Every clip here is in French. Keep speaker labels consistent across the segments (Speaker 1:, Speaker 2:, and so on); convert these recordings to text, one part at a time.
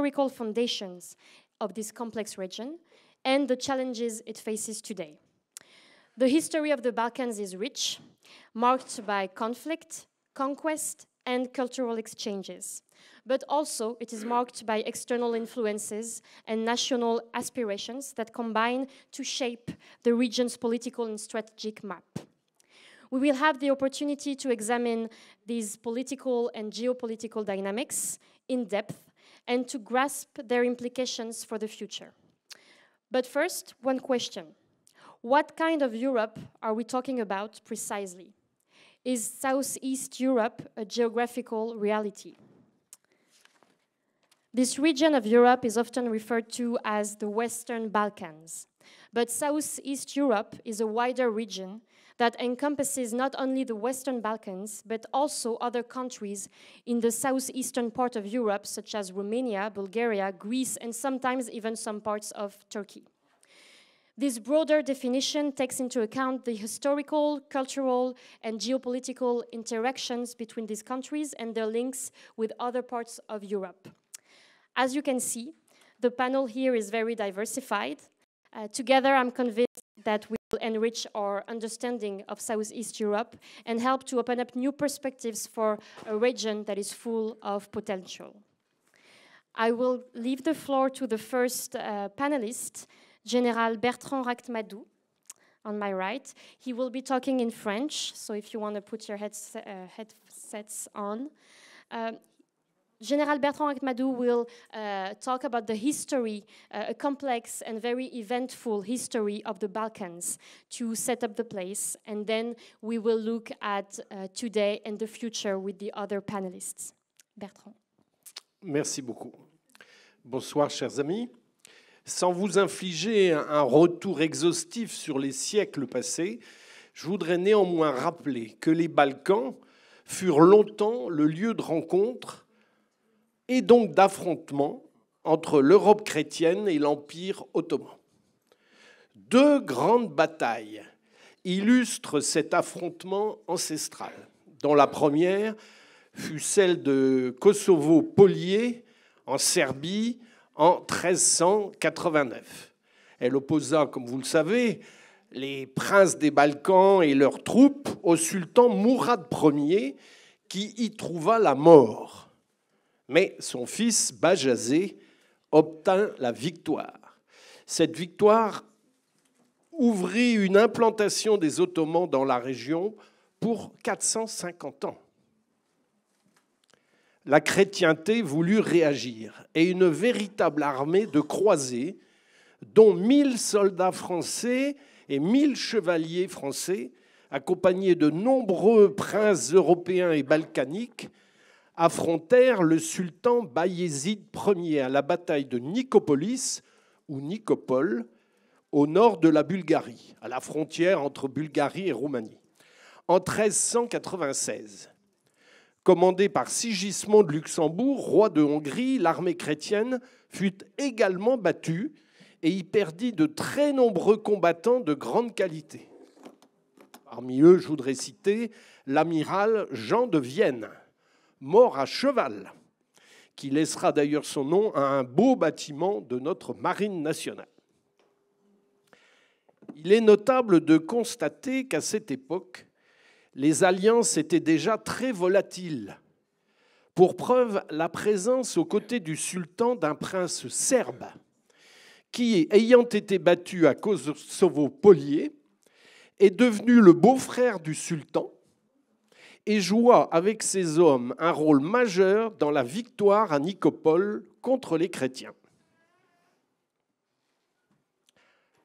Speaker 1: historical foundations of this complex region and the challenges it faces today. The history of the Balkans is rich, marked by conflict, conquest, and cultural exchanges. But also, it is marked by external influences and national aspirations that combine to shape the region's political and strategic map. We will have the opportunity to examine these political and geopolitical dynamics in depth and to grasp their implications for the future. But first, one question. What kind of Europe are we talking about precisely? Is Southeast Europe a geographical reality? This region of Europe is often referred to as the Western Balkans, but Southeast Europe is a wider region that encompasses not only the Western Balkans, but also other countries in the southeastern part of Europe, such as Romania, Bulgaria, Greece, and sometimes even some parts of Turkey. This broader definition takes into account the historical, cultural, and geopolitical interactions between these countries and their links with other parts of Europe. As you can see, the panel here is very diversified. Uh, together, I'm convinced that we enrich our understanding of Southeast Europe and help to open up new perspectives for a region that is full of potential. I will leave the floor to the first uh, panelist, General Bertrand Raktmadou, on my right. He will be talking in French, so if you want to put your heads, uh, headsets on. Um, General Bertrand Akhmadou will uh, talk about the history, uh, a complex and very eventful history of the Balkans to set up the place. And then we will look at uh, today and the future with the other panelists. Bertrand.
Speaker 2: Merci beaucoup. Bonsoir, chers amis. Sans vous infliger un retour exhaustif sur les siècles passés, je voudrais néanmoins rappeler que les Balkans furent longtemps le lieu de rencontre et donc d'affrontement entre l'Europe chrétienne et l'Empire ottoman. Deux grandes batailles illustrent cet affrontement ancestral, dont la première fut celle de kosovo Polier en Serbie en 1389. Elle opposa, comme vous le savez, les princes des Balkans et leurs troupes au sultan Mourad Ier, qui y trouva la mort. Mais son fils Bajazé obtint la victoire. Cette victoire ouvrit une implantation des Ottomans dans la région pour 450 ans. La chrétienté voulut réagir et une véritable armée de croisés, dont 1000 soldats français et 1000 chevaliers français, accompagnés de nombreux princes européens et balkaniques, affrontèrent le sultan Bayezid Ier à la bataille de Nicopolis ou Nicopole au nord de la Bulgarie, à la frontière entre Bulgarie et Roumanie, en 1396. Commandé par Sigismond de Luxembourg, roi de Hongrie, l'armée chrétienne fut également battue et y perdit de très nombreux combattants de grande qualité. Parmi eux, je voudrais citer l'amiral Jean de Vienne, mort à cheval, qui laissera d'ailleurs son nom à un beau bâtiment de notre marine nationale. Il est notable de constater qu'à cette époque, les alliances étaient déjà très volatiles. Pour preuve, la présence aux côtés du sultan d'un prince serbe qui, ayant été battu à Kosovo-Polier, est devenu le beau-frère du sultan et joua avec ses hommes un rôle majeur dans la victoire à Nicopole contre les chrétiens.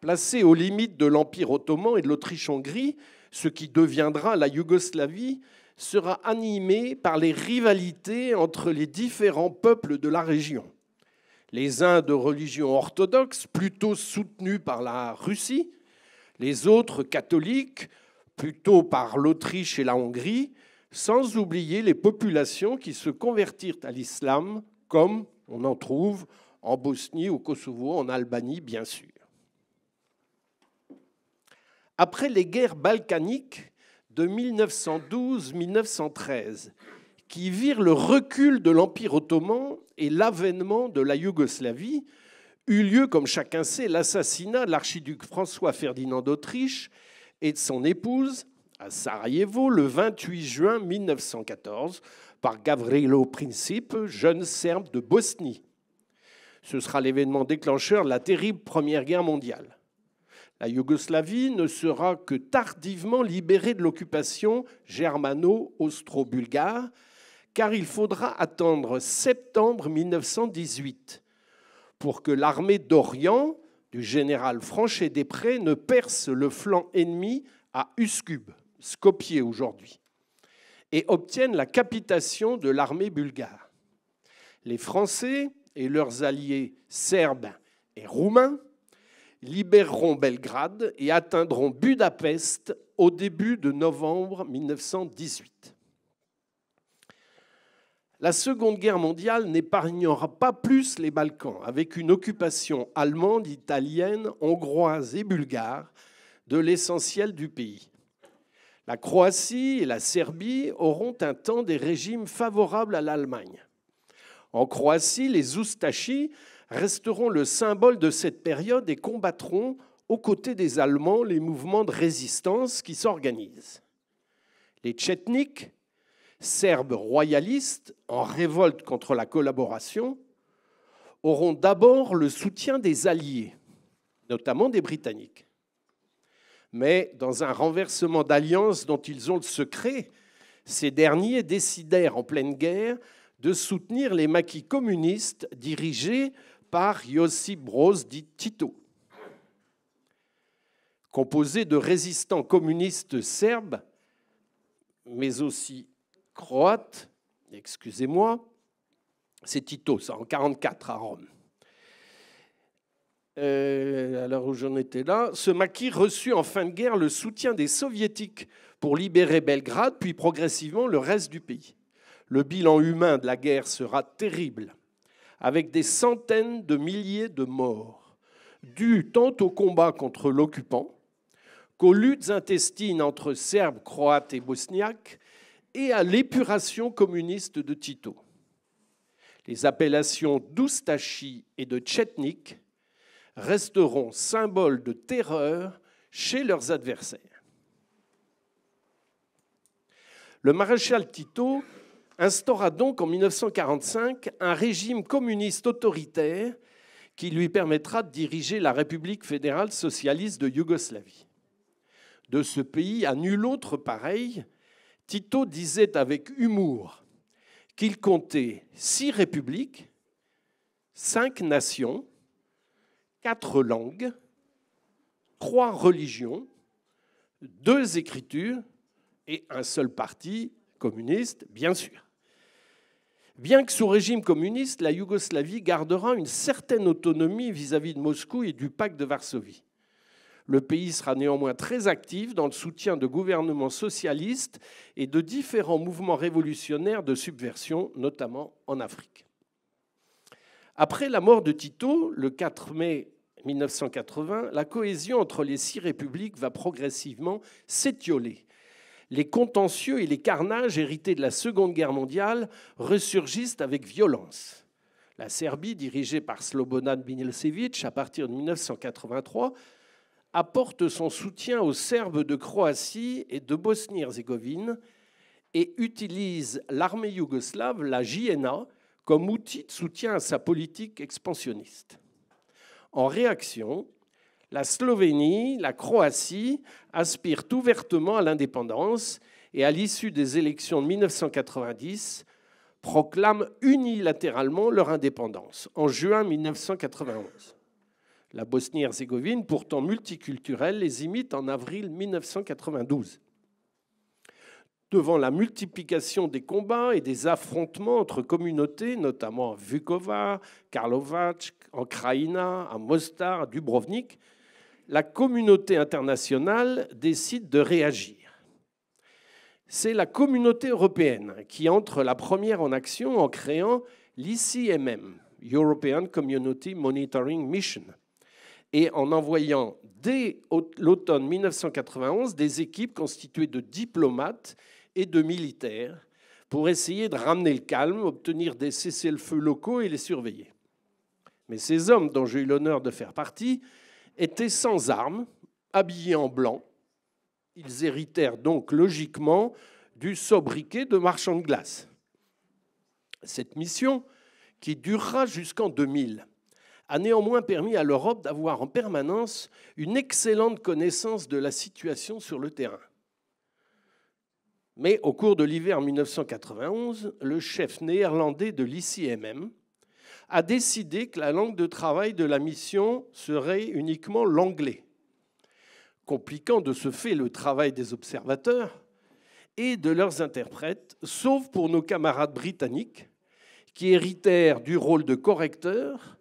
Speaker 2: Placé aux limites de l'Empire ottoman et de l'Autriche-Hongrie, ce qui deviendra la Yougoslavie sera animé par les rivalités entre les différents peuples de la région. Les uns de religion orthodoxe, plutôt soutenus par la Russie, les autres catholiques, plutôt par l'Autriche et la Hongrie, sans oublier les populations qui se convertirent à l'islam, comme on en trouve en Bosnie, au Kosovo, en Albanie, bien sûr. Après les guerres balkaniques de 1912-1913, qui virent le recul de l'Empire ottoman et l'avènement de la Yougoslavie, eut lieu, comme chacun sait, l'assassinat de l'archiduc François-Ferdinand d'Autriche et de son épouse, Sarajevo le 28 juin 1914 par Gavrilo Princip, jeune Serbe de Bosnie. Ce sera l'événement déclencheur de la terrible Première Guerre mondiale. La Yougoslavie ne sera que tardivement libérée de l'occupation germano-austro-bulgare, car il faudra attendre septembre 1918 pour que l'armée d'Orient du général Franchet Després ne perce le flanc ennemi à Uskub. Skopje aujourd'hui, et obtiennent la capitation de l'armée bulgare. Les Français et leurs alliés serbes et roumains libéreront Belgrade et atteindront Budapest au début de novembre 1918. La Seconde Guerre mondiale n'épargnera pas plus les Balkans, avec une occupation allemande, italienne, hongroise et bulgare de l'essentiel du pays. La Croatie et la Serbie auront un temps des régimes favorables à l'Allemagne. En Croatie, les oustachis resteront le symbole de cette période et combattront aux côtés des Allemands les mouvements de résistance qui s'organisent. Les Tchetniks, Serbes royalistes en révolte contre la collaboration, auront d'abord le soutien des Alliés, notamment des Britanniques mais dans un renversement d'alliance dont ils ont le secret, ces derniers décidèrent en pleine guerre de soutenir les maquis communistes dirigés par Josip Broz dit Tito. Composé de résistants communistes serbes, mais aussi croates, excusez-moi, c'est Tito, ça, en 1944 à Rome à l'heure où j'en étais là, ce maquis reçut en fin de guerre le soutien des soviétiques pour libérer Belgrade, puis progressivement le reste du pays. Le bilan humain de la guerre sera terrible, avec des centaines de milliers de morts, dus tant au combat contre l'occupant qu'aux luttes intestines entre Serbes, Croates et Bosniaques et à l'épuration communiste de Tito. Les appellations d'Oustachi et de Tchetnik resteront symboles de terreur chez leurs adversaires. Le maréchal Tito instaura donc en 1945 un régime communiste autoritaire qui lui permettra de diriger la République fédérale socialiste de Yougoslavie. De ce pays à nul autre pareil, Tito disait avec humour qu'il comptait six républiques, cinq nations, quatre langues, trois religions, deux écritures et un seul parti communiste, bien sûr. Bien que sous régime communiste, la Yougoslavie gardera une certaine autonomie vis-à-vis de Moscou et du pacte de Varsovie. Le pays sera néanmoins très actif dans le soutien de gouvernements socialistes et de différents mouvements révolutionnaires de subversion, notamment en Afrique. Après la mort de Tito, le 4 mai 1980, la cohésion entre les six républiques va progressivement s'étioler. Les contentieux et les carnages hérités de la Seconde Guerre mondiale ressurgissent avec violence. La Serbie, dirigée par Slobodan Milosevic à partir de 1983, apporte son soutien aux Serbes de Croatie et de Bosnie-Herzégovine et utilise l'armée yougoslave, la JNA, comme outil de soutien à sa politique expansionniste. En réaction, la Slovénie, la Croatie aspirent ouvertement à l'indépendance et à l'issue des élections de 1990, proclament unilatéralement leur indépendance en juin 1991. La Bosnie-Herzégovine, pourtant multiculturelle, les imite en avril 1992 devant la multiplication des combats et des affrontements entre communautés, notamment à Vukovar, Karlovac, en Kraïna, à Mostar, à Dubrovnik, la communauté internationale décide de réagir. C'est la communauté européenne qui entre la première en action en créant l'ICMM, European Community Monitoring Mission, et en envoyant dès l'automne 1991 des équipes constituées de diplomates et de militaires pour essayer de ramener le calme, obtenir des cessez-le-feu locaux et les surveiller. Mais ces hommes, dont j'ai eu l'honneur de faire partie, étaient sans armes, habillés en blanc. Ils héritèrent donc logiquement du sobriquet de marchands de glace. Cette mission, qui durera jusqu'en 2000, a néanmoins permis à l'Europe d'avoir en permanence une excellente connaissance de la situation sur le terrain. Mais au cours de l'hiver 1991, le chef néerlandais de l'ICMM a décidé que la langue de travail de la mission serait uniquement l'anglais, compliquant de ce fait le travail des observateurs et de leurs interprètes, sauf pour nos camarades britanniques, qui héritèrent du rôle de correcteur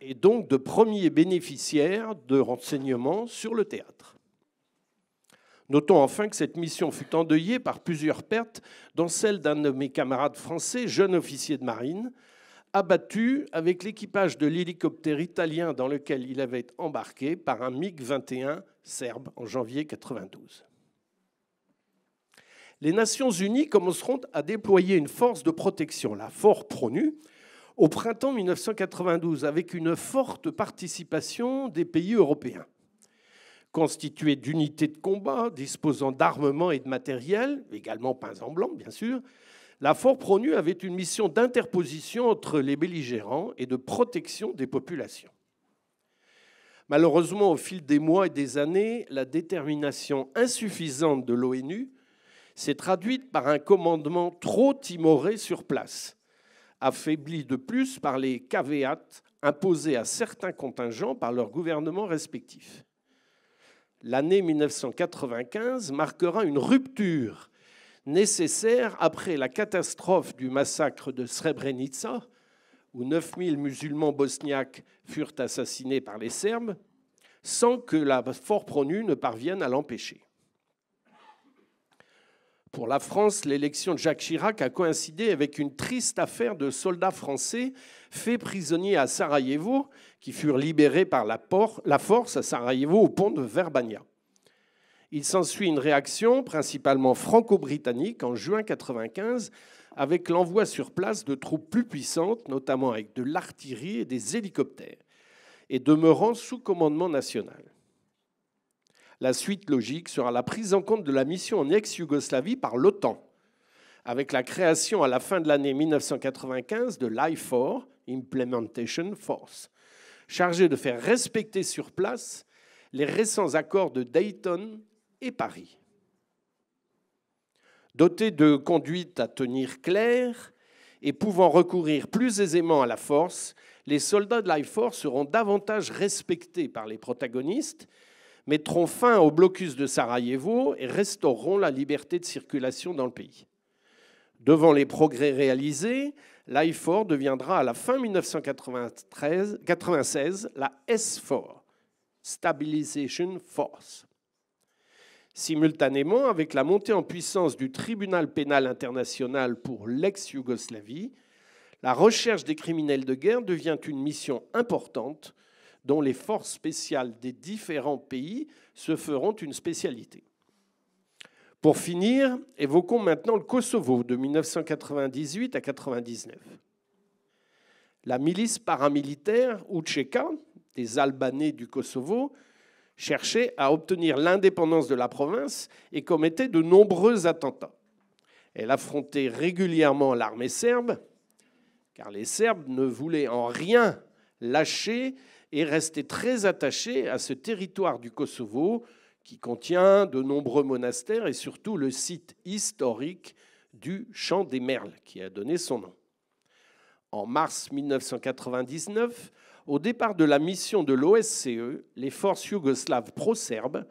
Speaker 2: et donc de premiers bénéficiaires de renseignements sur le théâtre. Notons enfin que cette mission fut endeuillée par plusieurs pertes, dont celle d'un de mes camarades français, jeune officier de marine, abattu avec l'équipage de l'hélicoptère italien dans lequel il avait été embarqué par un MiG-21 serbe en janvier 1992. Les Nations Unies commenceront à déployer une force de protection, la Fort Pronu, au printemps 1992, avec une forte participation des pays européens constituée d'unités de combat disposant d'armements et de matériel, également peints en blanc, bien sûr, la Fort Pronu avait une mission d'interposition entre les belligérants et de protection des populations. Malheureusement, au fil des mois et des années, la détermination insuffisante de l'ONU s'est traduite par un commandement trop timoré sur place, affaibli de plus par les caveats imposés à certains contingents par leurs gouvernements respectifs l'année 1995 marquera une rupture nécessaire après la catastrophe du massacre de Srebrenica, où 9000 musulmans bosniaques furent assassinés par les Serbes, sans que la fort pronue ne parvienne à l'empêcher. Pour la France, l'élection de Jacques Chirac a coïncidé avec une triste affaire de soldats français faits prisonniers à Sarajevo, qui furent libérés par la, la force à Sarajevo au pont de Verbania. Il s'ensuit une réaction principalement franco-britannique en juin 1995 avec l'envoi sur place de troupes plus puissantes, notamment avec de l'artillerie et des hélicoptères, et demeurant sous commandement national. La suite logique sera la prise en compte de la mission en ex-Yougoslavie par l'OTAN avec la création à la fin de l'année 1995 de l'IFOR, Implementation Force, chargée de faire respecter sur place les récents accords de Dayton et Paris. Dotés de conduites à tenir claires et pouvant recourir plus aisément à la force, les soldats de l'IFOR seront davantage respectés par les protagonistes, mettront fin au blocus de Sarajevo et restaureront la liberté de circulation dans le pays. Devant les progrès réalisés, l'IFOR deviendra à la fin 1996 la S4, Stabilization Force. Simultanément, avec la montée en puissance du Tribunal pénal international pour l'ex-Yougoslavie, la recherche des criminels de guerre devient une mission importante dont les forces spéciales des différents pays se feront une spécialité. Pour finir, évoquons maintenant le Kosovo de 1998 à 1999. La milice paramilitaire Ucheka, des Albanais du Kosovo, cherchait à obtenir l'indépendance de la province et commettait de nombreux attentats. Elle affrontait régulièrement l'armée serbe, car les Serbes ne voulaient en rien lâcher et restaient très attachés à ce territoire du Kosovo qui contient de nombreux monastères et surtout le site historique du Champ des Merles, qui a donné son nom. En mars 1999, au départ de la mission de l'OSCE, les forces yougoslaves pro-serbes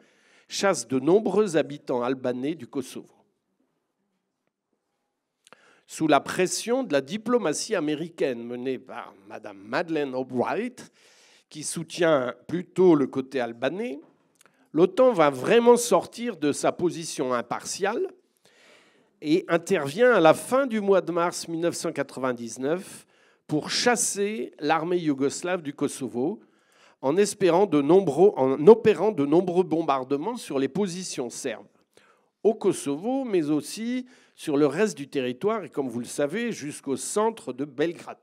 Speaker 2: chassent de nombreux habitants albanais du Kosovo. Sous la pression de la diplomatie américaine menée par Mme Madeleine Albright, qui soutient plutôt le côté albanais, l'OTAN va vraiment sortir de sa position impartiale et intervient à la fin du mois de mars 1999 pour chasser l'armée yougoslave du Kosovo en, espérant opérant de nombreux bombardements sur les positions serbes au Kosovo, mais aussi sur le reste du territoire et, comme vous le savez, jusqu'au centre de Belgrade.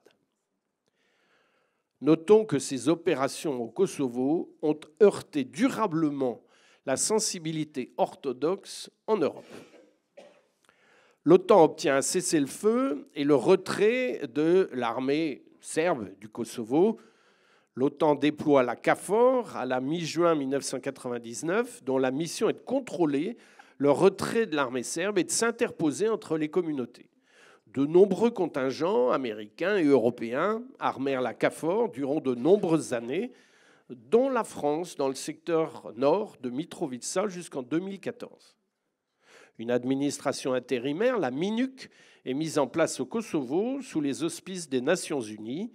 Speaker 2: Notons que ces opérations au Kosovo ont heurté durablement la sensibilité orthodoxe en Europe. L'OTAN obtient un cessez-le-feu et le retrait de l'armée serbe du Kosovo. L'OTAN déploie la CAFOR à la mi-juin 1999, dont la mission est de contrôler le retrait de l'armée serbe et de s'interposer entre les communautés de nombreux contingents américains et européens armèrent la CAFOR durant de nombreuses années, dont la France dans le secteur nord de Mitrovica jusqu'en 2014. Une administration intérimaire, la MINUC, est mise en place au Kosovo sous les auspices des Nations Unies.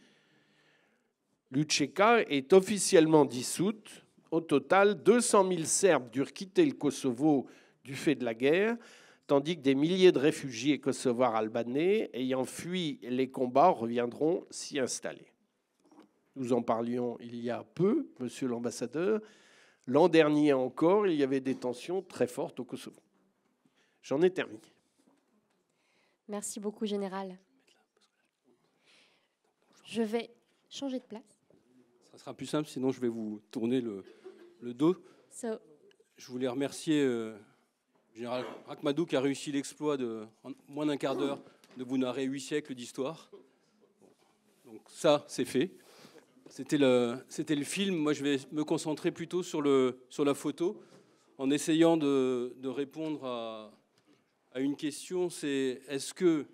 Speaker 2: L'UCEKA est officiellement dissoute. Au total, 200 000 Serbes durent quitter le Kosovo du fait de la guerre, tandis que des milliers de réfugiés kosovars albanais ayant fui les combats reviendront s'y installer. Nous en parlions il y a peu, monsieur l'ambassadeur. L'an dernier encore, il y avait des tensions très fortes au Kosovo. J'en ai terminé.
Speaker 1: Merci beaucoup, général. Je vais changer de place.
Speaker 3: Ça sera plus simple, sinon je vais vous tourner le, dos. Je voulais remercier euh, Général Rachmadou qui a réussi l'exploit de en moins d'un quart d'heure de vous narrer huit siècles d'histoire. Donc ça, c'est fait. C'était le, film. Moi, je vais me concentrer plutôt sur, la photo en essayant de, répondre à, une question. C'est est-ce que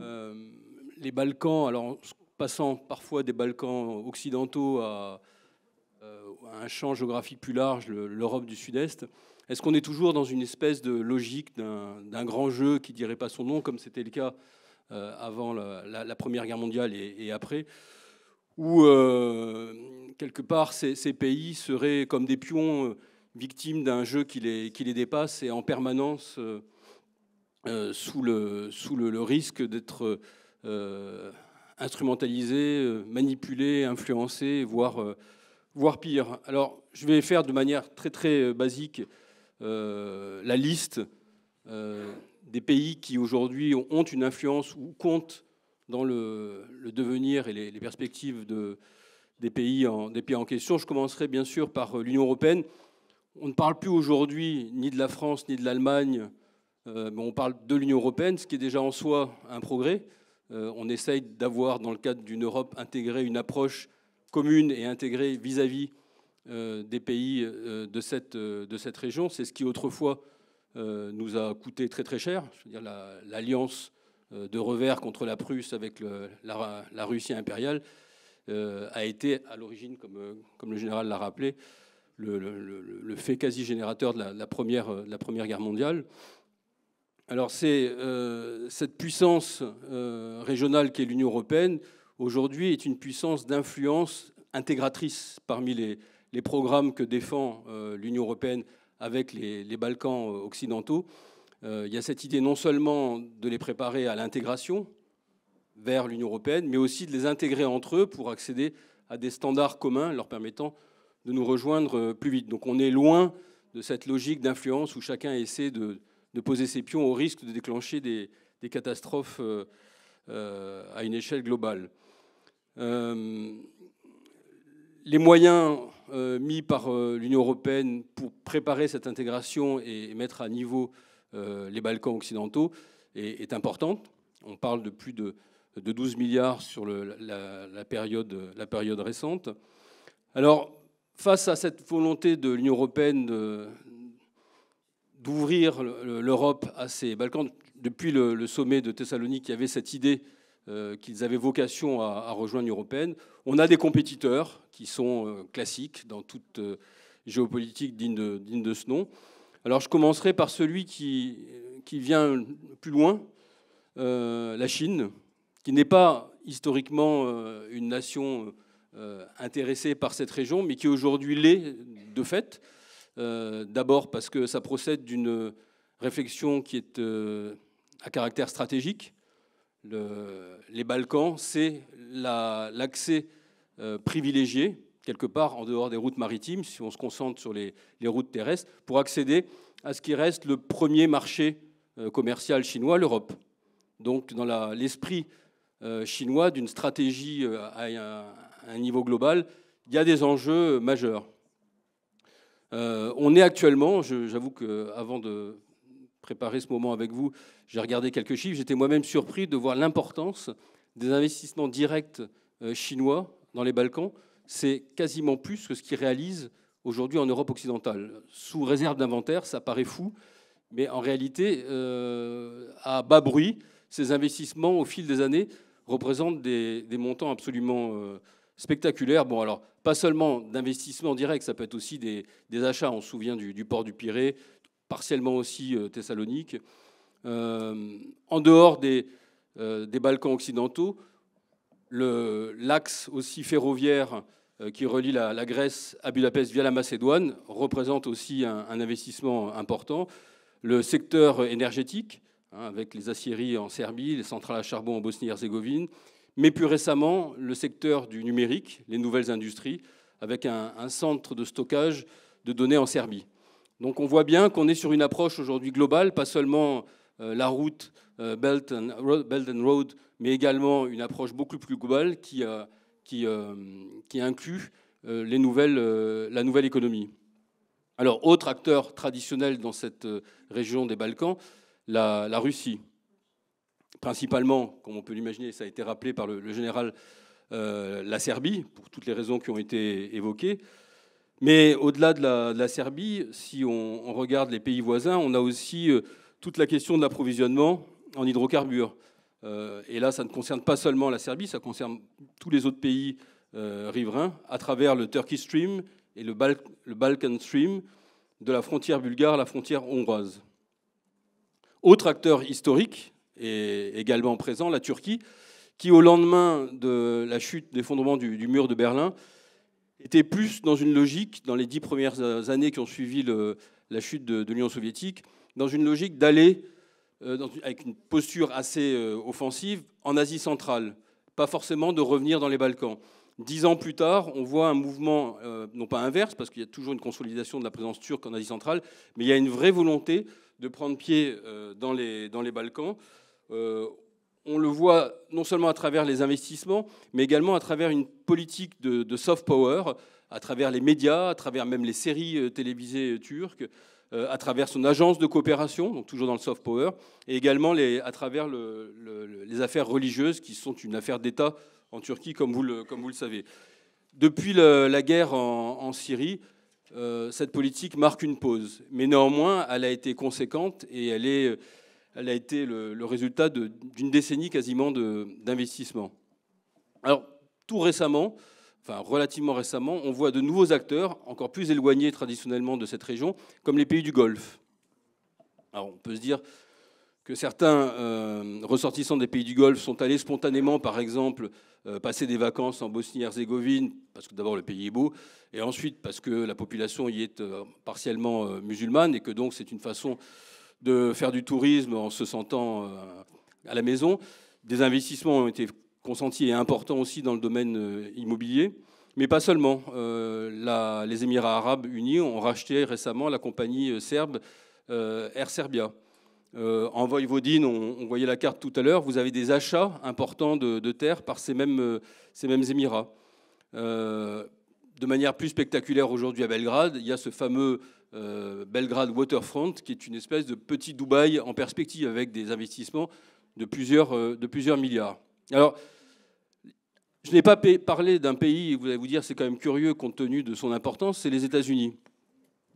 Speaker 3: euh, les Balkans, alors passant parfois des Balkans occidentaux à, euh, un champ géographique plus large, l'Europe du Sud-Est, est-ce qu'on est toujours dans une espèce de logique d'un grand jeu qui ne dirait pas son nom, comme c'était le cas euh, avant la, Première Guerre mondiale et, après, où euh, quelque part ces, pays seraient comme des pions euh, victimes d'un jeu qui les, qui les, dépasse et en permanence sous, le, sous risque d'être instrumentalisés, manipulés, influencés, voire, voire pire. Alors je vais faire de manière très très basique euh, la liste euh, des pays qui aujourd'hui ont une influence ou comptent dans le, devenir et les, perspectives des, pays en, question. Je commencerai bien sûr par euh, l'Union européenne. On ne parle plus aujourd'hui ni de la France ni de l'Allemagne, mais on parle de l'Union européenne, ce qui est déjà en soi un progrès. on essaye d'avoir, dans le cadre d'une Europe intégrée, une approche commune et intégrée vis-à-vis vis à vis euh, des pays euh, de cette, euh, de cette région. C'est ce qui autrefois nous a coûté très très cher, je veux dire l'alliance de revers contre la Prusse avec la, Russie impériale a été à l'origine, comme, comme, le général l'a rappelé, le, fait quasi générateur de la, première, la Première Guerre mondiale. Alors c'est cette puissance régionale régionale est l'Union européenne aujourd'hui est une puissance d'influence intégratrice parmi les, les programmes que défend euh, l'Union européenne avec les, Balkans euh, occidentaux, euh, il y a cette idée non seulement de les préparer à l'intégration vers l'Union européenne, mais aussi de les intégrer entre eux pour accéder à des standards communs leur permettant de nous rejoindre plus vite. Donc on est loin de cette logique d'influence où chacun essaie de, poser ses pions au risque de déclencher des, catastrophes à une échelle globale les moyens euh, mis par euh, l'Union européenne pour préparer cette intégration et mettre à niveau euh, les Balkans occidentaux est, importante. On parle de plus de, 12 milliards sur la, période, la période récente. Alors, face à cette volonté de l'Union européenne d'ouvrir l'Europe à ces Balkans, depuis le, sommet de Thessalonique, il y avait cette idée euh, qu'ils avaient vocation à, rejoindre l'Union européenne. On a des compétiteurs qui sont euh, classiques dans toute euh, géopolitique digne de, ce nom. Alors je commencerai par celui qui, vient plus loin, la Chine, qui n'est pas historiquement une nation intéressée par cette région, mais qui aujourd'hui l'est de fait. d'abord parce que ça procède d'une réflexion qui est à caractère stratégique, le, les Balkans, c'est l'accès la, euh, privilégié, quelque part en dehors des routes maritimes, si on se concentre sur les, routes terrestres, pour accéder à ce qui reste le premier marché euh, commercial chinois, l'Europe. Donc dans l'esprit euh, chinois d'une stratégie à un, à un, niveau global, il y a des enjeux majeurs. on est actuellement, j'avoue que avant de préparer ce moment avec vous, j'ai regardé quelques chiffres. J'étais moi-même surpris de voir l'importance des investissements directs euh, chinois dans les Balkans. C'est quasiment plus que ce qu'ils réalisent aujourd'hui en Europe occidentale. Sous réserve d'inventaire, ça paraît fou, mais en réalité, euh, à bas bruit, ces investissements, au fil des années, représentent des, montants absolument euh, spectaculaires. Bon, alors, pas seulement d'investissements directs, ça peut être aussi des, achats. On se souvient du, du port du Pirée, partiellement aussi euh, Thessalonique, euh, en dehors des, euh, des Balkans occidentaux, l'axe aussi ferroviaire qui relie la, Grèce à Budapest via la Macédoine représente aussi un, investissement important. Le secteur énergétique, hein, avec les aciéries en Serbie, les centrales à charbon en Bosnie-Herzégovine, mais plus récemment le secteur du numérique, les nouvelles industries, avec un centre de stockage de données en Serbie. Donc on voit bien qu'on est sur une approche aujourd'hui globale, pas seulement euh, la route euh, Belt and, Road, mais également une approche beaucoup plus globale qui, euh, inclut la nouvelle économie. Alors, autre acteur traditionnel dans cette région des Balkans, la, Russie. Principalement, comme on peut l'imaginer, ça a été rappelé par le, général, la Serbie, pour toutes les raisons qui ont été évoquées. Mais au-delà de, la, Serbie, si on, regarde les pays voisins, on a aussi euh, toute la question de l'approvisionnement en hydrocarbures. Euh, et là, ça ne concerne pas seulement la Serbie, ça concerne tous les autres pays euh, riverains, à travers le Turkey Stream et le, Balkan Stream, de la frontière bulgare à la frontière hongroise. Autre acteur historique et également présent, la Turquie, qui au lendemain de la chute, d'effondrement du mur de Berlin, était plus dans une logique, dans les dix premières euh, années qui ont suivi le, la chute de, l'Union soviétique, dans une logique d'aller, euh, avec une posture assez euh, offensive, en Asie centrale, pas forcément de revenir dans les Balkans. Dix ans plus tard, on voit un mouvement, non pas inverse, parce qu'il y a toujours une consolidation de la présence turque en Asie centrale, mais il y a une vraie volonté de prendre pied dans les, dans, les, Balkans on le voit non seulement à travers les investissements, mais également à travers une politique de, soft power, à travers les médias, à travers même les séries euh, télévisées euh, turques, euh, à travers son agence de coopération, donc toujours dans le soft power, et également à travers les affaires religieuses qui sont une affaire d'État en Turquie, comme vous le, savez. Depuis la guerre en, Syrie, cette politique marque une pause, mais néanmoins, elle a été conséquente et elle est elle a été le, résultat d'une décennie quasiment d'investissement. Alors, tout récemment, enfin relativement récemment, on voit de nouveaux acteurs, encore plus éloignés traditionnellement de cette région, comme les pays du Golfe. Alors, on peut se dire que certains euh, ressortissants des pays du Golfe sont allés spontanément, par exemple, euh, passer des vacances en Bosnie-Herzégovine, parce que d'abord le pays est beau, et ensuite parce que la population y est euh, partiellement musulmane, et que donc c'est une façon de faire du tourisme en se sentant euh, à la maison. Des investissements ont été consentis et importants aussi dans le domaine euh, immobilier. Mais pas seulement. Euh, les Émirats arabes unis ont racheté récemment la compagnie serbe Air Serbia. en Voïvodine, on, voyait la carte tout à l'heure, vous avez des achats importants de, terres par ces mêmes Émirats. de manière plus spectaculaire aujourd'hui à Belgrade, il y a ce fameux euh, Belgrade Waterfront, qui est une espèce de petit Dubaï en perspective avec des investissements de plusieurs, euh, de plusieurs milliards. Alors, je n'ai pas parlé d'un pays, vous allez vous dire, c'est quand même curieux compte tenu de son importance, c'est les États-Unis.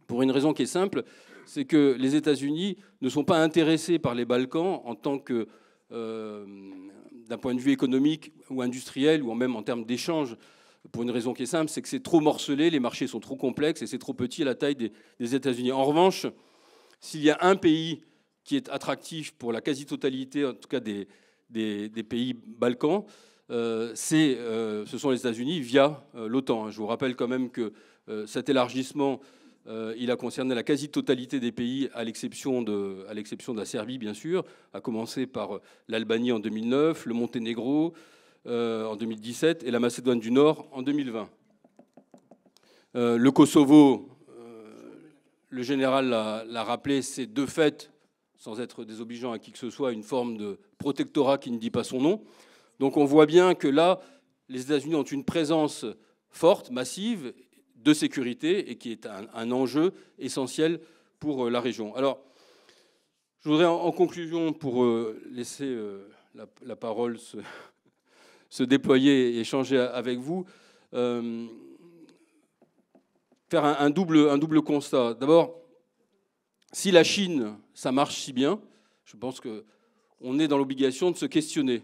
Speaker 3: Pour une raison qui est simple, c'est que les États-Unis ne sont pas intéressés par les Balkans en tant que, euh, d'un point de vue économique ou industriel, ou même en termes d'échanges pour une raison qui est simple, c'est que c'est trop morcelé, les marchés sont trop complexes et c'est trop petit à la taille des, États-Unis. En revanche, s'il y a un pays qui est attractif pour la quasi-totalité, en tout cas des, pays balkans, euh, euh, ce sont les États-Unis via euh, l'OTAN. Je vous rappelle quand même que cet élargissement, il a concerné la quasi-totalité des pays, à l'exception de, à l'exception de la Serbie, bien sûr, à commencer par l'Albanie en 2009, le Monténégro, euh, en 2017 et la Macédoine du Nord en 2020. Euh, le Kosovo, euh, le général l'a rappelé, c'est de fait, sans être désobligeant à qui que ce soit, une forme de protectorat qui ne dit pas son nom. Donc on voit bien que là, les États-Unis ont une présence forte, massive, de sécurité, et qui est un, enjeu essentiel pour la région. Alors, je voudrais en, conclusion, pour laisser la, parole se déployer et échanger avec vous, euh, faire un, double, un double constat. D'abord, si la Chine, ça marche si bien, je pense qu'on est dans l'obligation de se questionner.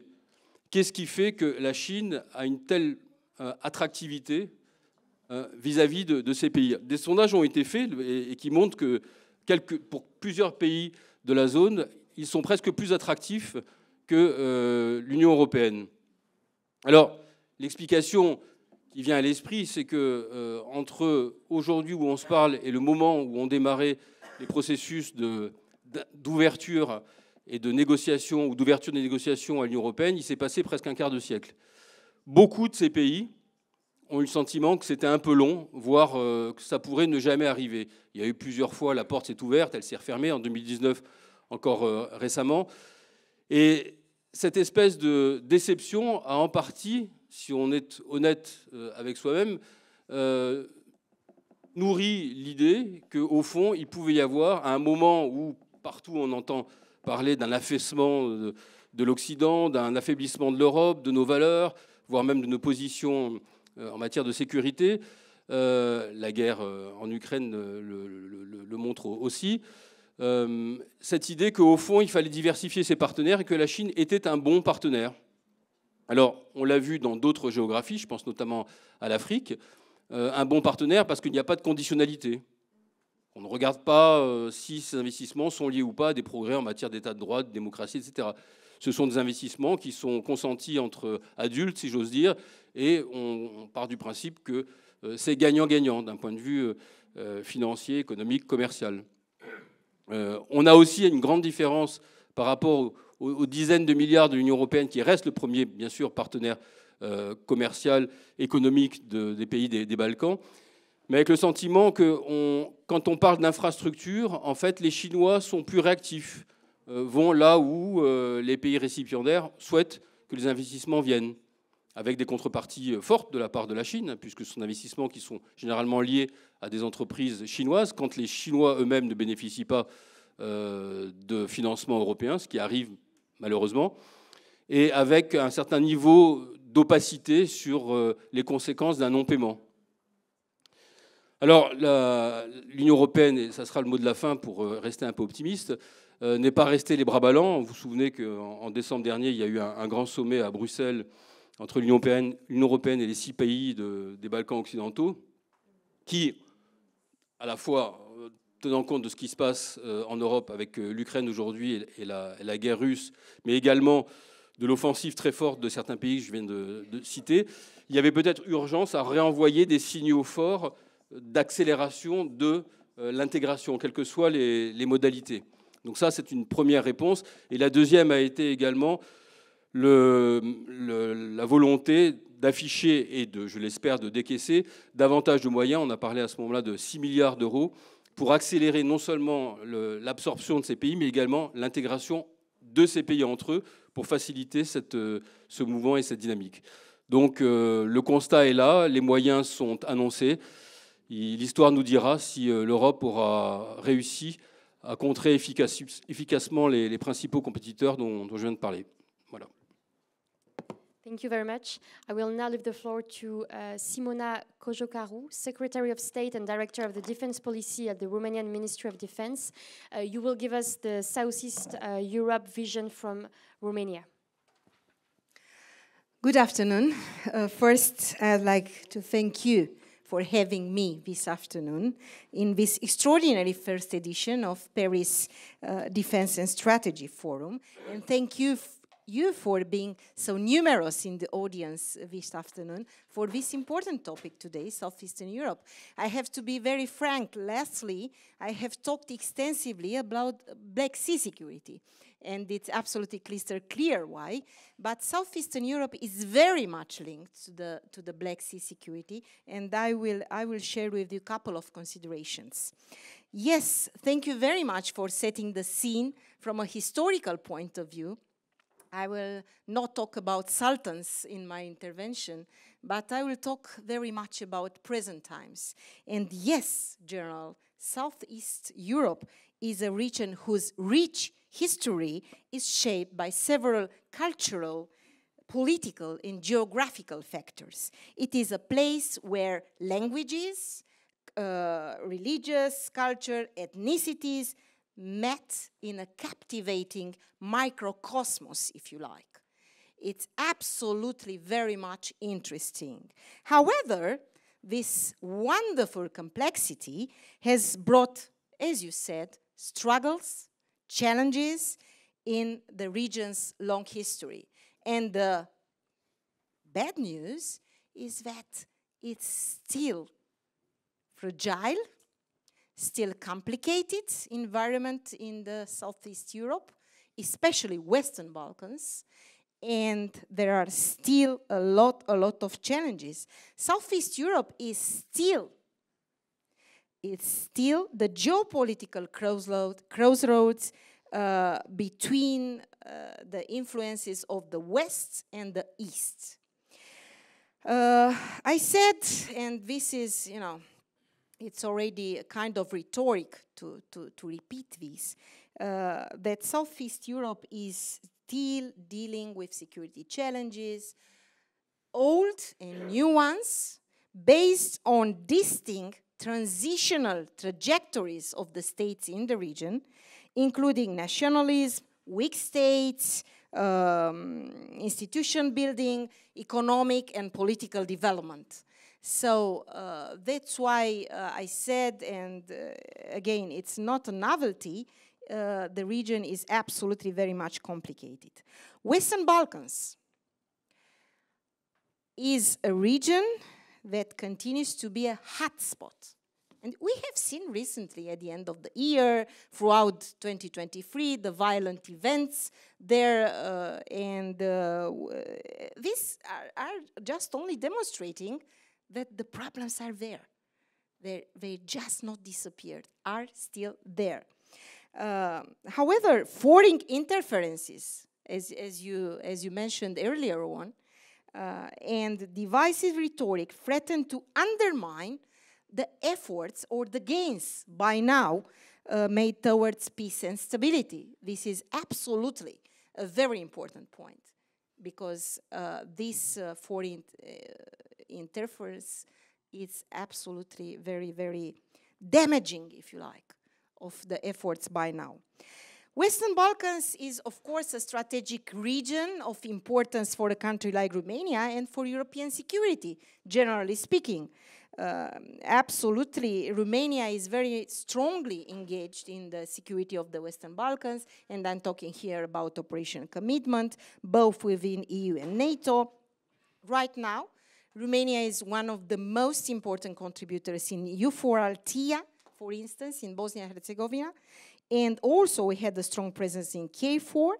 Speaker 3: Qu'est-ce qui fait que la Chine a une telle euh, attractivité euh, vis-à-vis de, ces pays Des sondages ont été faits et, qui montrent que quelques, pour plusieurs pays de la zone, ils sont presque plus attractifs que l'Union européenne. Alors, l'explication qui vient à l'esprit, c'est que euh, entre aujourd'hui où on se parle et le moment où on démarrait les processus d'ouverture et de négociation ou d'ouverture des négociations à l'Union européenne, il s'est passé presque un quart de siècle. Beaucoup de ces pays ont eu le sentiment que c'était un peu long, voire euh, que ça pourrait ne jamais arriver. Il y a eu plusieurs fois, la porte s'est ouverte, elle s'est refermée en 2019 encore euh, récemment. Et cette espèce de déception a en partie, si on est honnête euh, avec soi-même, euh, nourri l'idée qu'au fond, il pouvait y avoir, un moment où partout on entend parler d'un affaissement de, l'Occident, d'un affaiblissement de l'Europe, de nos valeurs, voire même de nos positions euh, en matière de sécurité, la guerre en Ukraine le, le montre aussi, euh, cette idée qu'au fond, il fallait diversifier ses partenaires et que la Chine était un bon partenaire. Alors, on l'a vu dans d'autres géographies, je pense notamment à l'Afrique, euh, un bon partenaire parce qu'il n'y a pas de conditionnalité. On ne regarde pas euh, si ces investissements sont liés ou pas à des progrès en matière d'état de droit, de démocratie, etc. Ce sont des investissements qui sont consentis entre adultes, si j'ose dire, et on part du principe que c'est gagnant-gagnant d'un point de vue financier, économique, commercial. Euh, on a aussi une grande différence par rapport aux, dizaines de milliards de l'Union européenne, qui reste le premier, bien sûr, partenaire euh, commercial, économique des pays des, Balkans, mais avec le sentiment que quand on parle d'infrastructure, en fait, les Chinois sont plus réactifs, euh, vont là où les pays récipiendaires souhaitent que les investissements viennent avec des contreparties fortes de la part de la Chine, hein, puisque ce sont des investissements qui sont généralement liés à des entreprises chinoises quand les Chinois eux-mêmes ne bénéficient pas euh, de financement européen, ce qui arrive malheureusement, et avec un certain niveau d'opacité sur euh, les conséquences d'un non-paiement. Alors, l'Union européenne, et ça sera le mot de la fin pour euh, rester un peu optimiste, n'est pas restée les bras ballants. Vous vous souvenez qu'en en décembre dernier, il y a eu un, grand sommet à Bruxelles entre l'Union européenne, et les six pays des Balkans occidentaux, qui à la fois euh, tenant compte de ce qui se passe euh, en Europe avec euh, l'Ukraine aujourd'hui et la, guerre russe, mais également de l'offensive très forte de certains pays que je viens de, citer, il y avait peut-être urgence à réenvoyer des signaux forts d'accélération de l'intégration, quelles que soient les, modalités. Donc ça, c'est une première réponse. Et la deuxième a été également la volonté d'afficher et de, je l'espère, de décaisser davantage de moyens. On a parlé à ce moment-là de 6 milliards d'euros pour accélérer non seulement l'absorption de ces pays, mais également l'intégration de ces pays entre eux pour faciliter euh, ce mouvement et cette dynamique. Donc euh, le constat est là, les moyens sont annoncés. L'histoire nous dira si euh, l'Europe aura réussi à contrer efficacement les, principaux compétiteurs dont, dont je viens de parler. Voilà.
Speaker 1: Thank you very much. I will now leave the floor to uh, Simona Kojokaru, Secretary of State and Director of the Defense Policy at the Romanian Ministry of Defense. Uh, you will give us the Southeast uh, Europe vision from Romania.
Speaker 4: Good afternoon. Uh, first, I'd like to thank you for having me this afternoon in this extraordinary first edition of Paris uh, Defense and Strategy Forum. And thank you you for being so numerous in the audience this afternoon for this important topic today, Southeastern Europe. I have to be very frank, lastly, I have talked extensively about Black Sea security, and it's absolutely crystal clear why, but Southeastern Europe is very much linked to the, to the Black Sea security, and I will, I will share with you a couple of considerations. Yes, thank you very much for setting the scene from a historical point of view, I will not talk about sultans in my intervention, but I will talk very much about present times. And yes, General, Southeast Europe is a region whose rich history is shaped by several cultural, political, and geographical factors. It is a place where languages, uh, religious, culture, ethnicities, met in a captivating microcosmos, if you like. It's absolutely very much interesting. However, this wonderful complexity has brought, as you said, struggles, challenges in the region's long history. And the bad news is that it's still fragile still complicated environment in the Southeast Europe, especially Western Balkans, and there are still a lot, a lot of challenges. Southeast Europe is still it's still the geopolitical crossroad, crossroads uh, between uh, the influences of the West and the East. Uh, I said, and this is, you know, it's already a kind of rhetoric to, to, to repeat this, uh, that Southeast Europe is still dealing with security challenges, old and new ones, based on distinct transitional trajectories of the states in the region, including nationalism, weak states, um, institution building, economic and political development. So uh, that's why uh, I said, and uh, again, it's not a novelty, uh, the region is absolutely very much complicated. Western Balkans is a region that continues to be a hotspot. And we have seen recently at the end of the year, throughout 2023, the violent events there. Uh, and uh, these are, are, just only demonstrating that the problems are there. They're, they just not disappeared, are still there. Uh, however, foreign interferences, as, as, you, as you mentioned earlier on, uh, and divisive rhetoric threaten to undermine the efforts or the gains by now uh, made towards peace and stability. This is absolutely a very important point because uh, these uh, foreign uh, interference is absolutely very, very damaging, if you like, of the efforts by now. Western Balkans is, of course, a strategic region of importance for a country like Romania and for European security, generally speaking. Um, absolutely, Romania is very strongly engaged in the security of the Western Balkans, and I'm talking here about operational commitment, both within EU and NATO. Right now, Romania is one of the most important contributors in EU4 Altia, for instance, in Bosnia and Herzegovina. And also we had a strong presence in K4.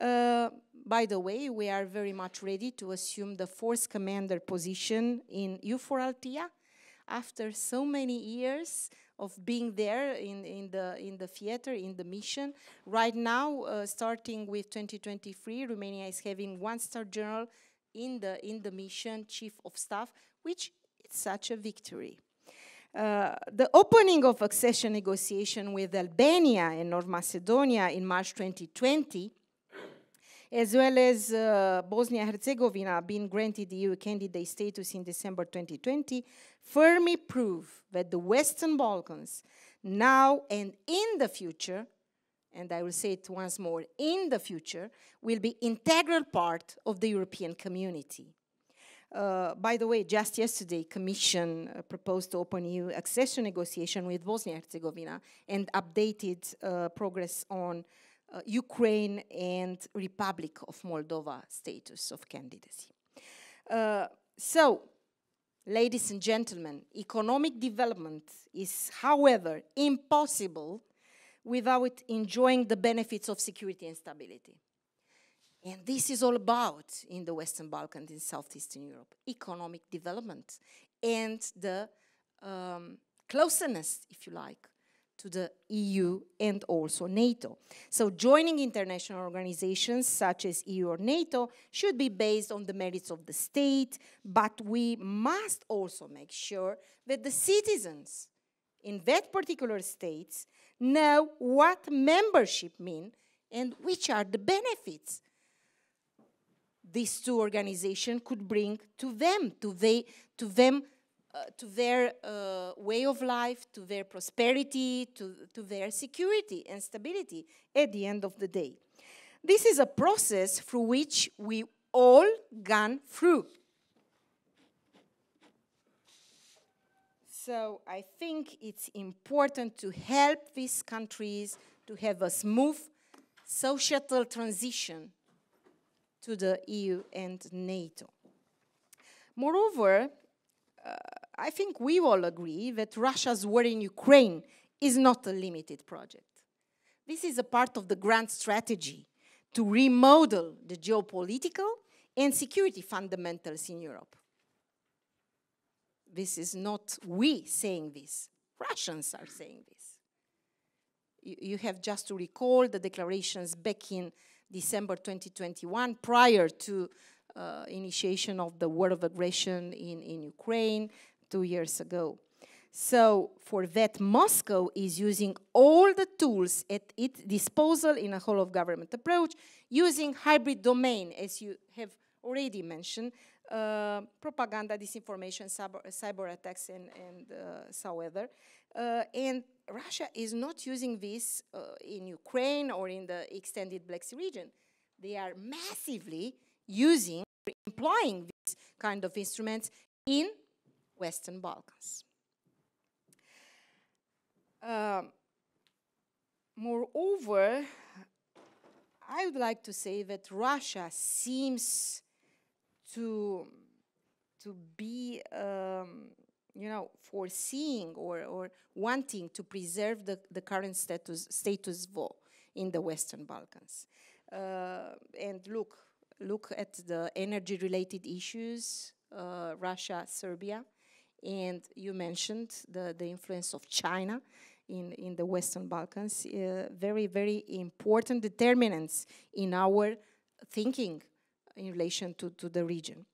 Speaker 4: Uh, by the way, we are very much ready to assume the force commander position in EU4 Altia after so many years of being there in, in, the, in the theater, in the mission. Right now, uh, starting with 2023, Romania is having one-star general in the, in the mission chief of staff, which is such a victory. Uh, the opening of accession negotiation with Albania and North Macedonia in March 2020, as well as uh, Bosnia-Herzegovina being granted EU candidate status in December 2020, firmly prove that the Western Balkans now and in the future and I will say it once more, in the future, will be integral part of the European community. Uh, by the way, just yesterday, Commission uh, proposed to open EU accession negotiation with Bosnia-Herzegovina and updated uh, progress on uh, Ukraine and Republic of Moldova status of candidacy. Uh, so, ladies and gentlemen, economic development is, however, impossible without enjoying the benefits of security and stability. And this is all about in the Western Balkans, in Southeastern Europe, economic development and the um, closeness, if you like, to the EU and also NATO. So joining international organizations such as EU or NATO should be based on the merits of the state, but we must also make sure that the citizens in that particular states know what membership means and which are the benefits these two organizations could bring to them, to, they, to them, uh, to their uh, way of life, to their prosperity, to, to their security and stability at the end of the day. This is a process through which we all gone through. So I think it's important to help these countries to have a smooth societal transition to the EU and NATO. Moreover, uh, I think we all agree that Russia's war in Ukraine is not a limited project. This is a part of the grand strategy to remodel the geopolitical and security fundamentals in Europe. This is not we saying this. Russians are saying this. You, you have just to recall the declarations back in December 2021 prior to uh, initiation of the war of aggression in, in Ukraine two years ago. So for that, Moscow is using all the tools at its disposal in a whole of government approach, using hybrid domain, as you have already mentioned, uh, propaganda, disinformation, cyber, cyber attacks, and, and uh, so on. Uh, and Russia is not using this uh, in Ukraine or in the extended Black Sea region. They are massively using, employing this kind of instruments in Western Balkans. Um, moreover, I would like to say that Russia seems to to be um, you know foreseeing or, or wanting to preserve the, the current status status quo in the Western Balkans. Uh, and look look at the energy related issues uh, Russia Serbia and you mentioned the, the influence of China in, in the Western Balkans uh, very very important determinants in our thinking in relation to, to the region.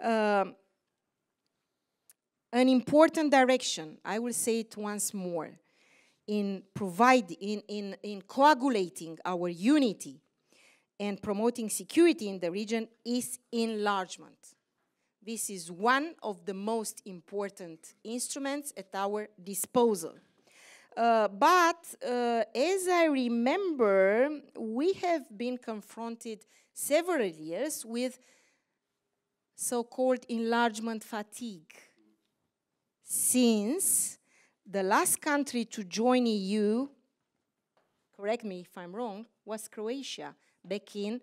Speaker 4: Um, an important direction, I will say it once more, in providing, in, in, in coagulating our unity and promoting security in the region is enlargement. This is one of the most important instruments at our disposal. Uh, but uh, as I remember, we have been confronted several years with so called enlargement fatigue. Since the last country to join EU, correct me if I'm wrong, was Croatia back in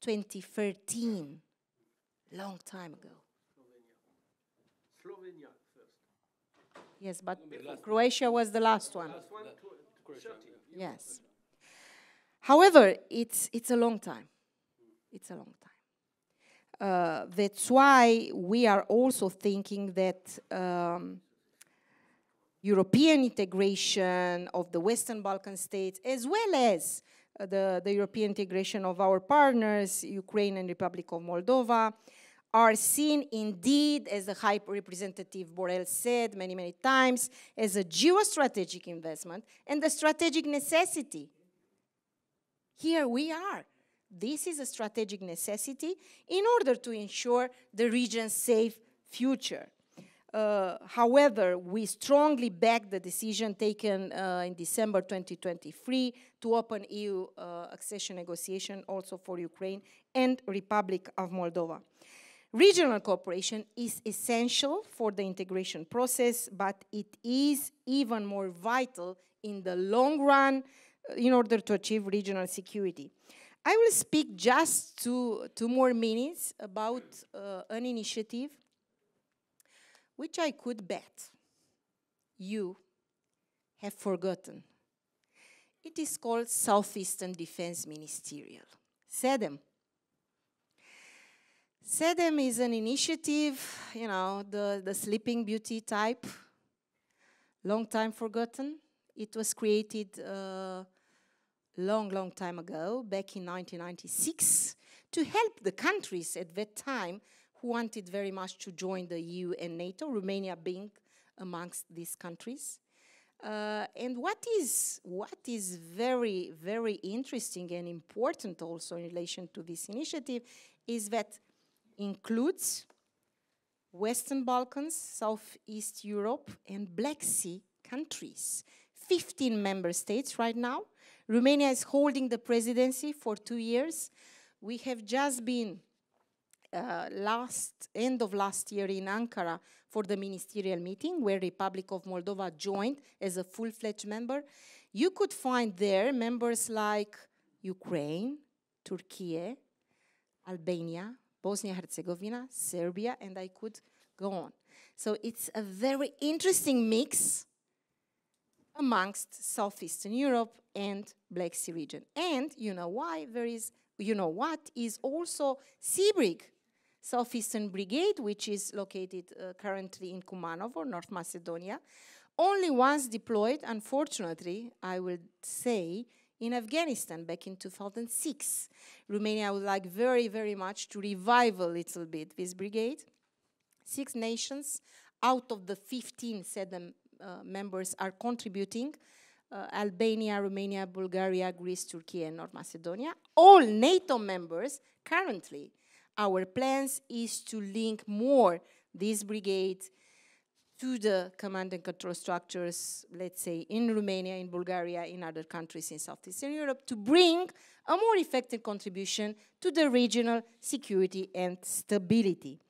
Speaker 4: 2013, long time ago.
Speaker 2: Slovenia. first.
Speaker 4: Yes, but Croatia was the last one. Last one yes. However, it's, it's a long time. It's a long time. Uh, that's why we are also thinking that um, European integration of the Western Balkan states, as well as uh, the, the, European integration of our partners, Ukraine and Republic of Moldova, are seen indeed, as the High Representative Borrell said many, many times, as a geostrategic investment and a strategic necessity. Here we are this is a strategic necessity in order to ensure the region's safe future. Uh, however, we strongly back the decision taken uh, in December 2023 to open EU uh, accession negotiation also for Ukraine and Republic of Moldova. Regional cooperation is essential for the integration process, but it is even more vital in the long run uh, in order to achieve regional security. I will speak just two, two more minutes about uh, an initiative which I could bet you have forgotten. It is called Southeastern Defense Ministerial, SEDEM. SEDEM is an initiative, you know, the, the sleeping beauty type, long time forgotten. It was created uh, long, long time ago, back in 1996, to help the countries at that time who wanted very much to join the EU and NATO, Romania being amongst these countries. Uh, and what is what is very very interesting and important also in relation to this initiative is that includes Western Balkans, Southeast Europe, and Black Sea countries. 15 member states right now Romania is holding the presidency for two years. We have just been uh, last end of last year in Ankara for the ministerial meeting where Republic of Moldova joined as a full-fledged member. You could find there members like Ukraine, Turkey, Albania, Bosnia-Herzegovina, Serbia, and I could go on. So it's a very interesting mix amongst Southeastern Europe and Black Sea region. And you know why there is, you know what is also Seabrig, Southeastern Brigade, which is located uh, currently in Kumanovo, North Macedonia, only once deployed, unfortunately, I would say, in Afghanistan back in 2006. Romania would like very, very much to revive a little bit this brigade. Six nations out of the 15 said them uh, members are contributing uh, Albania, Romania, Bulgaria, Greece, Turkey, and North Macedonia, all NATO members currently, our plans is to link more these brigades to the command and control structures, let's say in Romania, in Bulgaria, in other countries in Southeastern Europe, to bring a more effective contribution to the regional security and stability.